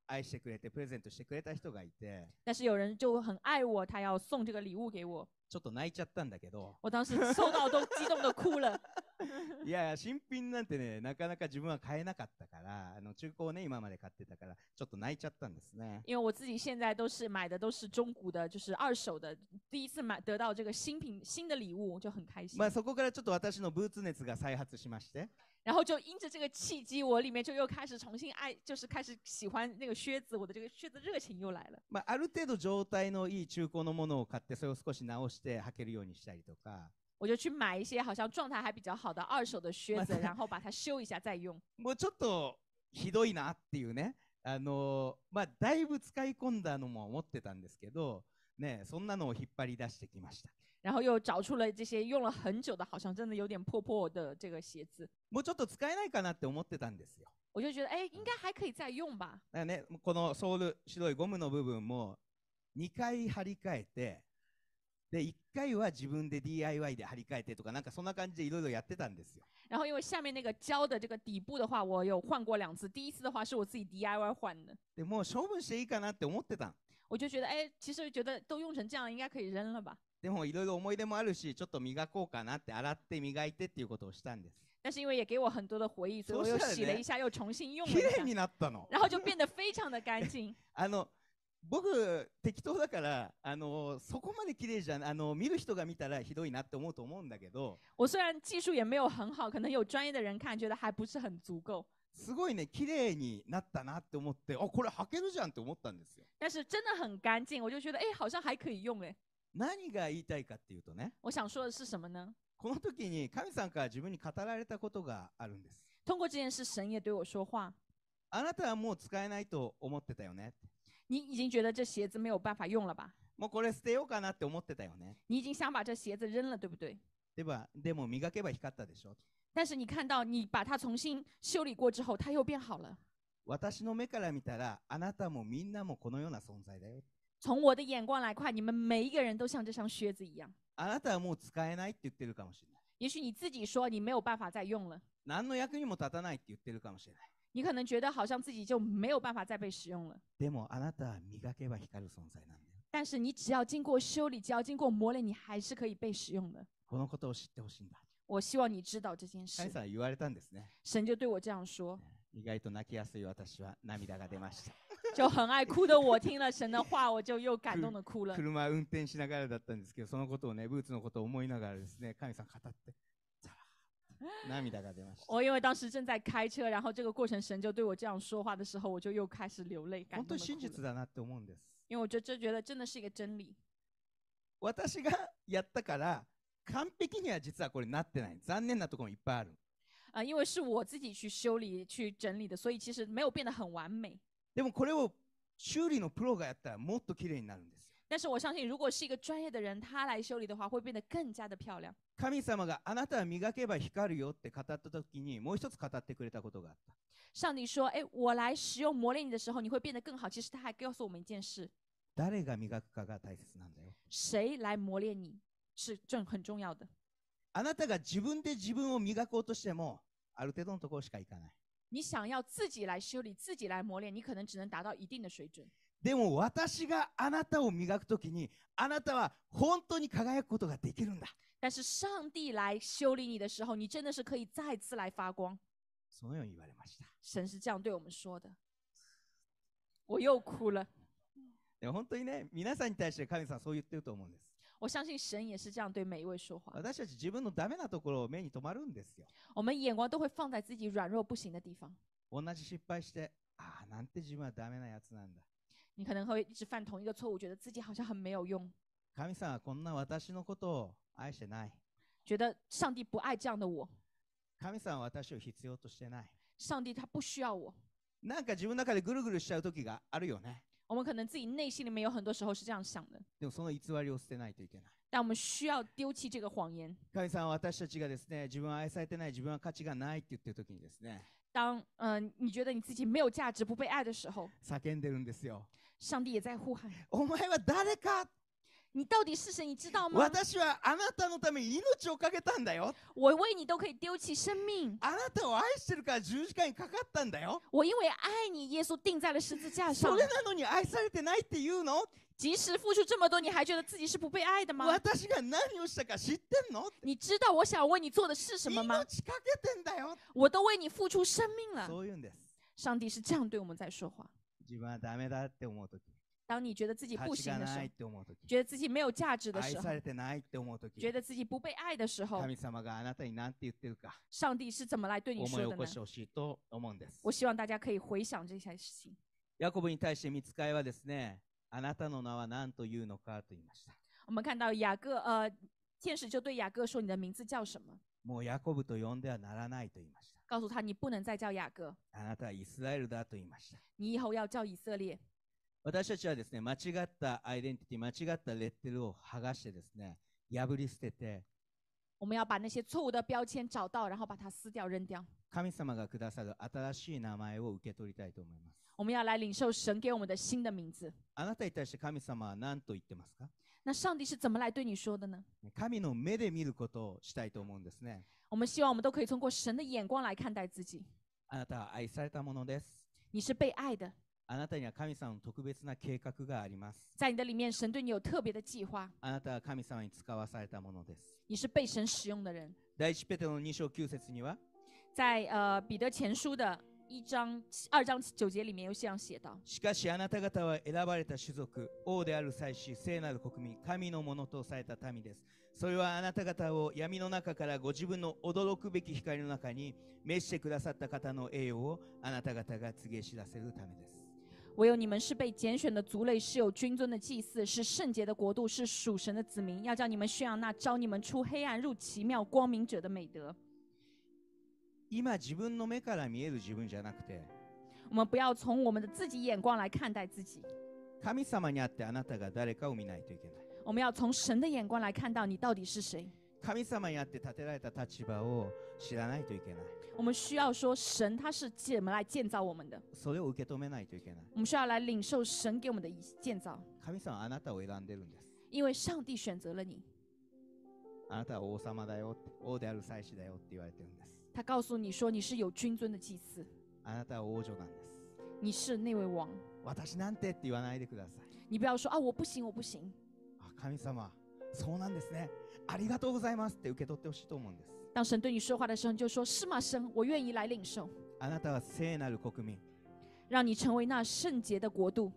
愛してくれてプレゼントしてくれた人がいて。但是有人就很爱我，他要送这个礼物给我。ちょっと泣いちゃったんだけど。我当时收到都激动的哭了。いや、新品なんてね、なかなか自分は買えなかったから、あの中古をね、今まで買ってたから、ちょっと泣いちゃったんですね。因为我自己现在都是买的都是中古的，就是二手的，第一次买得到这个新品新的礼物就很开心。まあそこからちょっと私のブーツ熱が再発しまして。然后就因着这个契机，我里面就又开始重新爱，就是开始喜欢那个靴子，我的这个靴子热情又来了。まあある程度状態のいい中古のものを買って、それを少し直して履けるようにしたりとか。我就去买一些好像状态还比较好的二手的靴子，然后把它修一下再用。もうちょっとひどいなっていうね、あのまあだいぶ使い込んだのも思ってたんですけど、ねそんなのを引っ張り出してきました。然后又找出了这些用了很久的，好像真的有点破破的这个鞋子。もうちょっと使えないかなって思ってたんですよ。我就觉得，哎，应该还可以再用吧。那ね、このソール白いゴムの部分も二回張り替えて。で一回は自分で DIY で張り替えてとかなんかそんな感じでいろいろやってたんですよ。然后因为下面那个胶的这个底部的话，我有换过两次。第一次的话是我自己 DIY 换的。でも処分していいかなって思ってたん。我就觉得，哎，其实觉得都用成这样，应该可以扔了吧。でもいろいろ思い出もあるし、ちょっと磨こうかなって洗って磨いてっていうことをしたんです。但是因为也给我很多的回忆，所以我又洗了一下，又重新用了一下，綺麗になったの。然后就变得非常的干净。あの。僕、適当だから、あのそこまで綺麗じゃん、あの見る人が見たらひどいなって思うと思うんだけど。我虽然技術也没有很好，可能有专业的人看，觉得还不是很足够。すごいね、綺麗になったなって思って、あ、これ履けるじゃんって思ったんですよ。但是真的很干净，我就觉得、え、好像还可以用え。何が言いたいかっていうとね。我想说的是什么呢？この時に神さんから自分に語られたことがあるんです。通过这件事，神也对我说话。あなたはもう使えないと思ってたよね。你已经觉得这鞋子没有办法用了吧？もうこれ捨てようかなって思ってたよね。你已经想把这鞋子扔了，对不对？ではでも磨けば光ったでしょ但是你看到你把它重新修理过之后，它又变好了。私の目から見たら、あなたもみんなもこのような存在だよ。从我的眼光来看，你们每一个人都像这双靴子一样。あなたはもう使えないって言っているかもしれない。也许你自己说你没有办法再用了。なんの役にも立たないって言っているかもしれない。你可能觉得好像自己就没有办法再被使用了。但是你只要经过修理，只要经过磨练，你还是可以被使用的。我希望你知道这件事。神就对我这样说。就很爱哭的我听了神的话，我就又感动的哭了。我 因为当时正在开车，然后这个过程神就对我这样说话的时候，我就又开始流泪，感因为我觉得这觉得真的是一个真理。啊，因为是我自己去修理、去整理的，所以其实没有变得很完美。但是我相信，如果是一个专业的人，他来修理的话，会变得更加的漂亮。神说：“哎，我来使用磨练你的时候，你会变得更好。”其实他还告诉我们一件事：谁来磨练你是正很重要的。你想要自己来修理、自己来磨练，你可能只能达到一定的水准。でも私があなたを磨くときに、あなたは本当に輝くことができるんだ。但是上帝来修理你的时候，你真的是可以再次来发光。そのように言われました。神是这样对我们说的。我又哭了。でも本当にね、皆さんに対して神様そう言ってると思うんです。我相信神也是这样对每一位说话。私たち自分のダメなところを目に留まるんですよ。我们眼光都会放在自己软弱不行的地方。同じ失敗して、ああ、なんて自分はダメなやつなんだ。你可能会一直犯同一个错误，觉得自己好像很没有用。觉得上帝不爱这样的我。上帝他不需要我。我们可能自己内心里面有很多时候是这样想的。但我们需要丢弃这个谎言。当嗯你觉得你自己没有价值、不被爱的时候。上帝也在呼喊。お前は誰か？你到底是谁？你知道吗？私はあなたのために命をかけたんだよ。我为你都可以丢弃生命。あなたを愛してるから十架にかかったんだよ。我因为爱你，耶稣钉在了十字架上。それなのに愛されてないって言うの？即使付出这么多，你还觉得自己是不被爱的吗？私が何をしたか知ってんの？你知道我想为你做的是什么吗？命かけてんだよ。我都为你付出生命了。上帝是这样对我们在说话。自分はダメだって思うとき。当你觉得自己不行的时候，觉得自己没有价值的时候，觉得自己不被爱的时候，上帝是怎么来对你说的呢？我希望大家可以回想这些事情。ヤコブに対して見つかいはですね、あなたの名は何というのかと言いました。我们看到雅各，呃，天使就对雅各说：“你的名字叫什么？”もうヤコブと呼んではならないと言いました。告诉他你不能再叫雅各。あなたはイスラエルだと言いました。你以后要叫以色列。私たちはですね、間違ったアイデンティティ、間違ったレッテルを剥がしてですね、破り捨てて、我们要把那些错误的标签找到，然后把它撕掉、扔掉。神様がくださる新しい名前を受け取りたいと思います。我们要来领受神给我们的新的名字。あなたに対して神様は何と言ってますか那上帝是怎么来对你说的呢神の目で見ることをしたいと思うんですね。我们希望我们都可以通过神的眼光来看待自己。あなたは愛されたものです。你是被爱的。あなたには神様の特別な計画があります。在你的里面，神对你有特别的计划。あなたは神様に使わされたものです。你是被神使用的人。第一ペテロの2章九節には、在呃彼得前书的一章二章九节里面有这样写道：しかしあなた方は選ばれた種族、王である祭司、聖なる国民、神のものとされた民です。それはあなた方を闇の中からご自分の驚くべき光の中に召してくださった方の栄誉をあなた方が告げ知らせるためです。唯有你们是被拣选的族类，是有君尊的祭祀，是圣洁的国度，是属神的子民。要叫你们宣扬那招你们出黑暗入奇妙光明者的美德。今自分の目から見える自分じゃなくて、我们不要从我们的自己眼光来看待自己。神様にあってあなたが誰かを見ないといけない。我们要从神的眼光来看到你到底是谁。我们需要说神他是怎么来建造我们的。我们需要来领受神给我们的建造。因为上帝选择了你。他告诉你说你是有君尊的祭司。你是那位王。你不要说啊我不行我不行。神様、そうなんですね。ありがとうございますって受け取ってほしいと思うんです。当神对你说话的时候，你就说：“是吗？神，我愿意来领受。”あなたは聖なる国民。让你成为那圣洁的国度。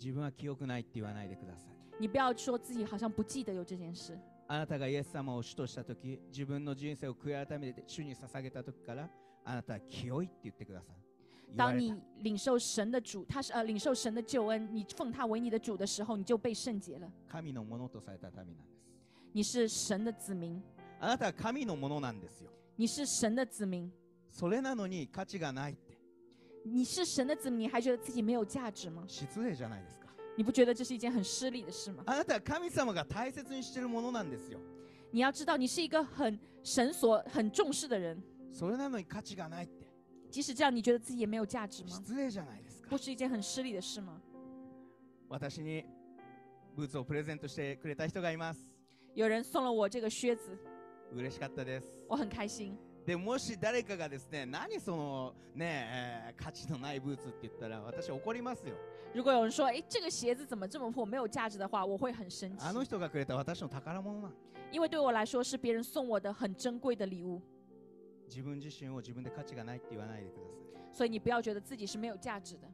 自分は記憶ないって言わないでください。你不要说自己好像不记得有这件事。あなたがイエス様を主とした時、自分の人生を悔い改めて主に捧げた時から、あなたは清いって言ってください。当你领受神的主，他是呃领受神的救恩，你奉他为你的主的时候，你就被圣洁了。你是神的子民。你是神的子民。你是神的子民，你还觉得自己没有价值吗？你不觉得这是一件很失礼的事吗？你要知道，你是一个很神所很重视的人。即使这样，你觉得自己也没有价值吗？不是一件很失礼的事吗？有人送了我这个靴子，我很开心。如果有人说：“哎，这个鞋子怎么这么破，没有价值的话”，我会很生气。因为对我来说是别人送我的很珍贵的礼物。自分自身を自分で価値がないって言わないでください。所以你不要觉得自己是没有价值的。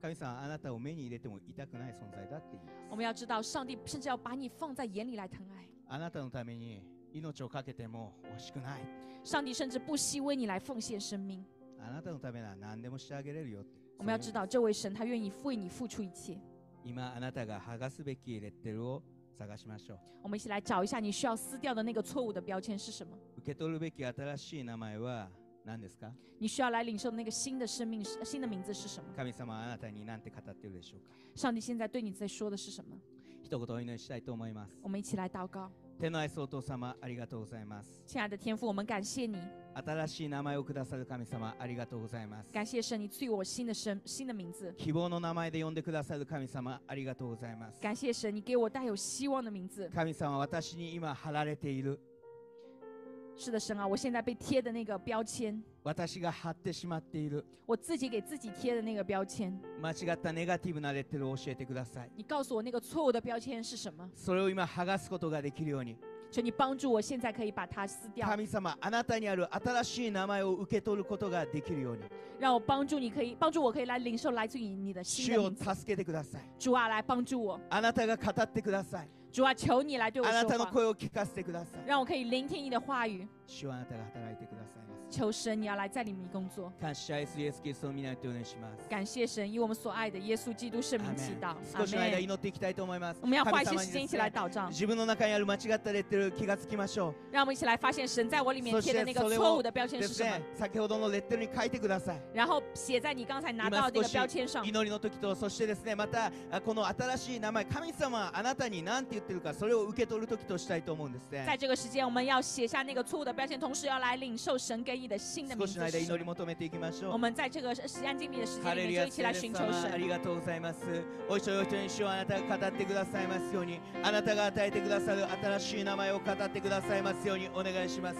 神様あなたを目に入れても痛くない存在だって言います。我们要知道，上帝甚至要把你放在眼里来疼爱。あなたのために命を懸けても惜しくない。上帝甚至不惜为你来奉献生命。あなたのためなら何でもしてあげれるよ我们要知道，这位神他愿意为你付出一切。今あなたが剥がすべきレッテルを探しましょう。我们一起来找一下你需要撕掉的那个错误的标签是什么。受け取るべき新しい名前は何ですか你需要来领受那个新的生命，新的名字是什么？神様はあなたに何て語っているでしょうか上帝现在对你在说的是什么？一言お祈りしたいと思います。我们一起来祷告。天の愛すお父様、ありがとうございます。亲爱的天父，我们感谢你。新しい名前をくださる神様、ありがとうございます。感谢神，你赐我新的新的名字。希望の名前で呼んでくださる神様、ありがとうございます。感谢神，你给我带有希望的名字。神様、私に今貼られている。是的，神啊，我现在被贴的那个标签，我自己给自己贴的那个标签，你告诉我那个错误的标签是什么？求你帮助我现在可以把它撕掉。让我帮助你可以帮助我可以来领受来自于你的。主啊，来帮助我。主啊，求你来对我说话，让我可以聆听你的话语。求神，你要来在里面工作。感谢神，以我们所爱的耶稣基督圣名祈祷。少しの間祈っていきたいと思います。我们要花一些时间一起来祷告。自分の中にある間違ったレッテル気がつきましょう。让我们一起来发现神在我里面贴的那个错误的标签是什么。先ほどのレッテルに書いてください。然后写在你刚才拿到那个标签上。祈りの時とそしてですねまたこの新しい名前神様あなたに何て言ってるかそれを受け取る時としたいと思うんですね。在这个时间我们要写下那个错误的标签，同时要来领受神给。意的新的名字。少しの間祈り求めていきましょう。我们在这个时安静力的时间里面，就一起来寻求神。ありがとうございます。お一人お一人に主をあなたが語ってくださいますように、あなたが与えてくださる新しい名前を語ってくださいますようにお願いします。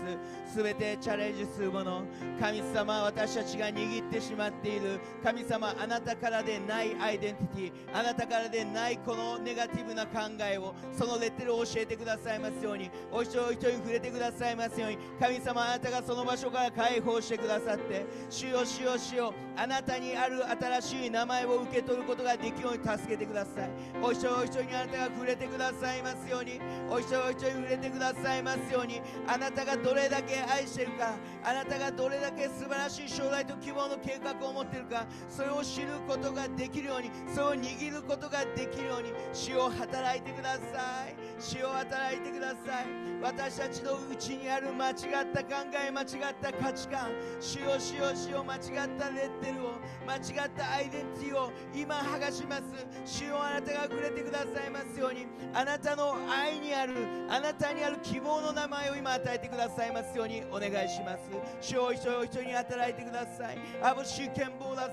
すべてチャレンジするもの、神様私たちが握ってしまっている神様あなたからでないアイデンティティ、あなたからでないこのネガティブな考えをそのレッテルを教えてくださいますように、お一人お一人に触れてくださいますように、神様あなたがその場所から解放してくださって主よ主よ主よあなたにある新しい名前を受け取ることができるように助けてくださいお一人お一人にあなたが触れてくださいますようにお一人お一人に触れてくださいますようにあなたがどれだけ愛してるかあなたがどれだけ素晴らしい将来と希望の計画を持ってるかそれを知ることができるようにそれを握ることができるように主を働いてください主を働いてください私たちのうちにある間違った考え間違った価値観主よ主よ主よ間違ったレッテルを間違ったアイデンティティを今剥がします主よあなたがくれてくださいますようにあなたの愛にあるあなたにある希望の名前を今与えてくださいますようにお願いします主よ一人お一人に働いてくださいアブシュケンボーダ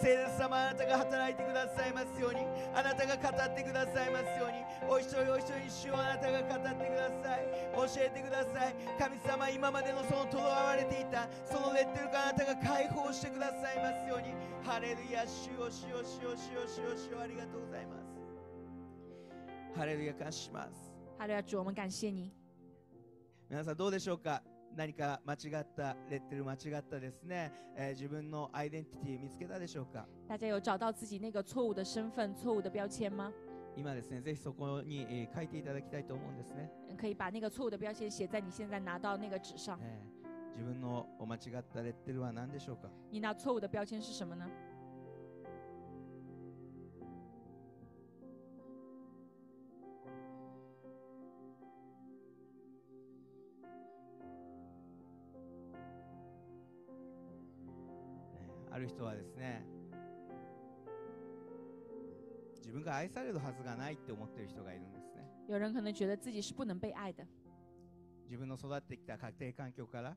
聖霊様あなたが働いてくださいますようにあなたが語ってくださいますようにお一人お一人に主よあなたが語ってください教えてください神様今までのそのとどわれてていたそのレッテルからあなたが解放してくださいますようにハレルヤ主よ主よ主よ主よ主よ主よありがとうございますハレルヤ感謝しますハレルヤ主我们感謝你皆さんどうでしょうか何か間違った、レッテル間違ったですね、えー、自分のアイデンティティ見つけたでしょうか大家有找到自己那个错误的身份、错误的标签吗今ですね、ぜひそこに、えー、書いていただきたいと思うんですね。可以把那个错误的标签写在你现在拿到那个纸上。えー自分の間違ったレッテルは何でしょうか你那错误的标签是什么呢ある人はですね自分が愛されるはずがないって思ってる人がいるんですね。有人可能觉得自己是不能被爱的。自分の育ってきた家庭環境から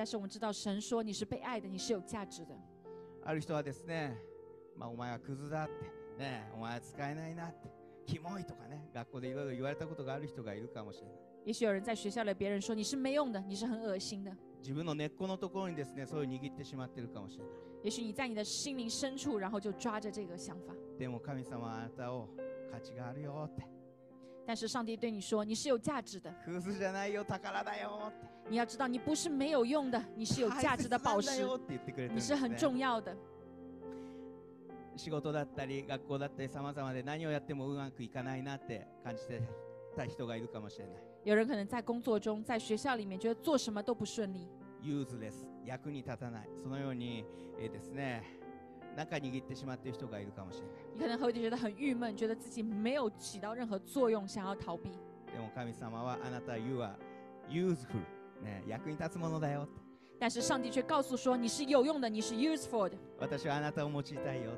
但是我们知道神说你是被爱的，你是有价值的。ある人はですね、まあ、お前はクズだって、ね、お前は使えないなって、キモいとかね、学校でいろいろ言われたことがある人がいるかもしれない。也有人在学校里人说你是没用的，你是很恶心的。自分の根っこのところにですね、そういう握ってしまっているかもしれない。也许你在你的心灵深处，然后就抓着这个想法。でも神様はあなたを価値があるよって。但是上帝对你说，你是有价值的。你要知道，你不是没有用的，你是有价值的宝石，你是很重要的。有人可能在工作中、在学校里面，觉得做什么都不顺利。中握ってしまっている人がいるかもしれない。你可能会觉得得自己没有起到任何作用，想要逃避。でも神様はあなた you are useful ね役に立つものだよ。但是上帝却告诉说你是有用的，你是 useful 的。私はあなたを用いたいよ。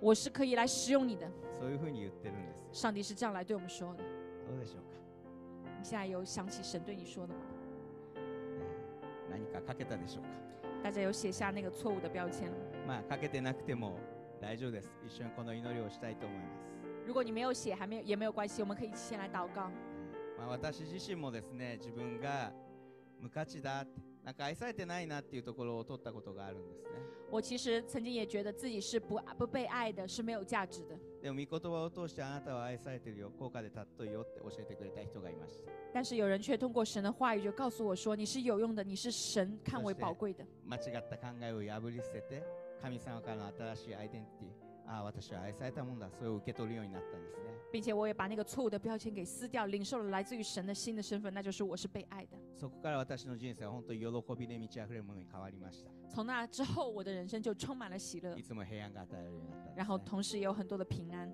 我是可以来使用你的。そういうふうに言ってるんです。上帝是这样来对我们说的。どうでしょうか。你现在有想起神对你说的吗？何かかけたでしょうか。大家有写下那个错误的标签了吗？まあ、かけてなくても大丈夫です。一緒にこの祈りをしたいと思います。如果你没有写，还没有也没有关系，我们可以先来祷告。まあ、私自身もですね、自分が無価値だって。なんか愛されてないなっていうところを取ったことがあるんですね。我其实曾经也觉得自己是不不被愛的，是没有价值的。でも御言葉を通してあなたは愛されてるよ、高価でといよって教えてくれた人がいました。但是有人却通过神的话语就告诉我说，你是有用的，你是神看为宝贵的。間違った考えを破り捨てて。神様からの新しいアイデンティティあ私は愛されたもんだそれを受け取るようになったんですね并且我也把那个错误的标签给撕掉领受了来自于神的新的身份那就是我是被爱的そこから私の人生は本当に喜びで満ち溢れるものに変わりました从那之后我的人生就充满了喜乐いつも平安が与えられるようになった、ね、然后同时也有很多的平安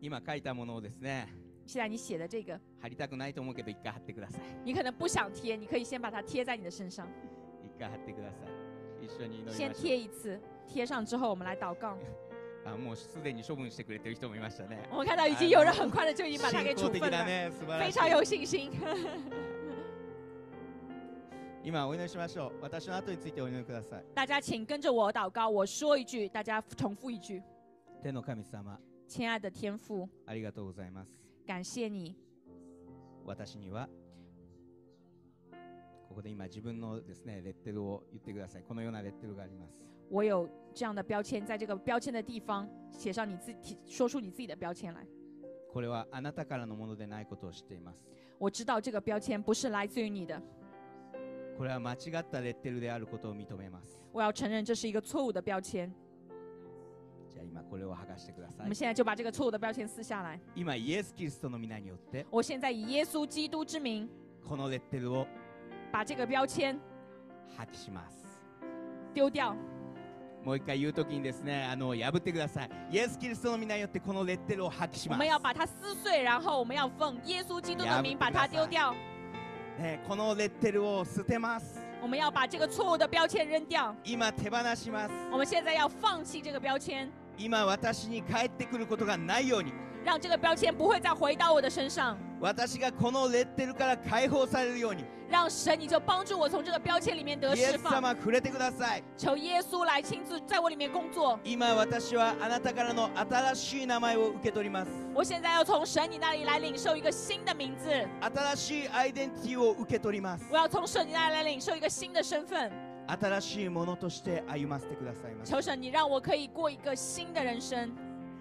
今書いたものをですね现在你写的这个貼りたくないと思うけど一回貼ってください你可能不想贴你可以先把它贴在你的身上一回貼ってください先贴一次，贴上之后我们来祷告。啊，も我看到已经有人很快的就已经把它给 处分了，非常有信心。今、お祈りしましょう。私の後についてお祈りください。大家请跟着我祷告，我说一句，大家重复一句。天の神様。亲爱的天父。ありがとうございます。感谢你。私には。ここで今自分のですねレッテルを言ってください。このようなレッテルがあります。我有这样的标签，在这个标签的地方写上你自己，说出你自己的标签来。これはあなたからのものでないことを知っています。我知道这个标签不是来自于你的。これは間違ったレッテルであることを認めます。我要承认这是一个错误的标签。じゃあ今これを剥がしてください。我们现在就把这个错误的标签撕下来。今イエスキリストの皆によって。我现在以耶稣基督之名。このレッテルを把这个标签します丢掉。もう一回言うときにですね、あの破ってください。イエス・キリストの皆によってこのレッテルを破棄します。我们要把它撕碎，然后我们要奉耶稣基督的名把它丢掉。ね、このレッテルを捨てます。我们要把这个错误的标签扔掉。今手放します。我们现在要放弃这个标签。今私に帰ってくることがないように。让这个标签不会再回到我的身上。让神，你就帮助我从这个标签里面得释放。求耶稣来亲自在我里面工作。我现在要从神你那里来领受一个新的名字。我要从神你那里来领受一个新的身份。求神，你让我可以过一个新的人生。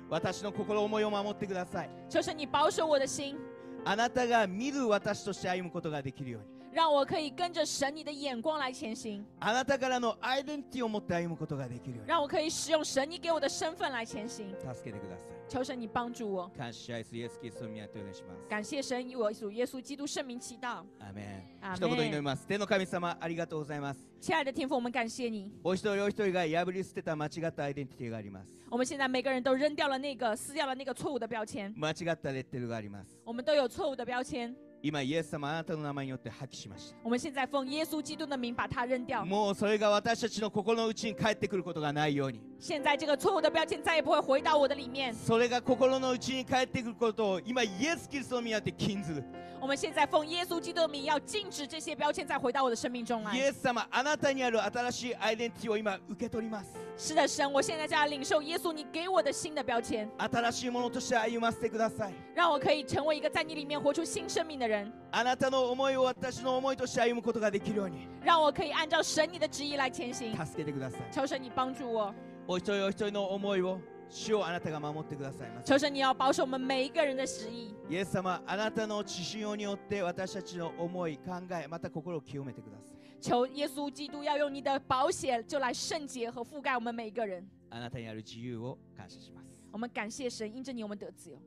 私の心思いを守ってください。求神你保守我的心。あなたが見る私として歩むことができるように。让我可以跟着神你的眼光来前行。あなたからのアイデンティティを持って歩むことができるように。让我可以使用神你给我的身份来前行。助けてください。求神你帮助我。感謝主イエスキリスします。感謝神以我主耶稣基督圣名祈祷。アメン。一言祈ります。天の神様ありがとうございます。亲爱的天父，我们感谢你。お一人お一人が破り捨てた間違ったアイデンティティがあります。我们现在每个人都扔掉了那个撕掉了那个错误的标签。間違ったレッテルがあります。我们都有错误的标签。今イエス様あなたの名前によって破棄しました。我们现在奉耶稣基督的名把它扔掉。もうそれが私たちの心の内に帰ってくることがないように。现在这个错误的标签再也不会回到我的里面。それが心の内に帰ってくることを今イエスキリストの名によって禁ず我们现在奉耶稣基督的名要禁止这些标签再回到我的生命中来。イエス様あなたにある新しいアイデンティティを今受け取ります。是的，神，我现在就要领受耶稣你给我的新的标签。新しいものとして歩ませてください。让我可以成为一个在你里面活出新生命的人。人。あなたの思いを私の思いとして歩むことができるように。让我可以按照神你的旨意来前行。助けてください。求神你帮助我。お一人お一人の思いを。主をあなたが守ってくださいま求神你要保守我们每一个人的旨意。イエス様、あなたの知心によって私たちの思い、考え、また心を清めてください。求耶稣基督要用你的保险就来圣洁和覆盖我们每一个人。あなたにある自由を感謝します。我们感谢神，因着你，我们得自由。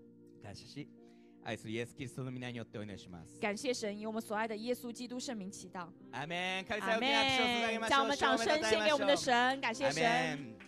感謝し。感谢神，以我们所爱的耶稣基督圣名祈祷。阿门。阿门。将我们掌声献给我们的神，感谢神。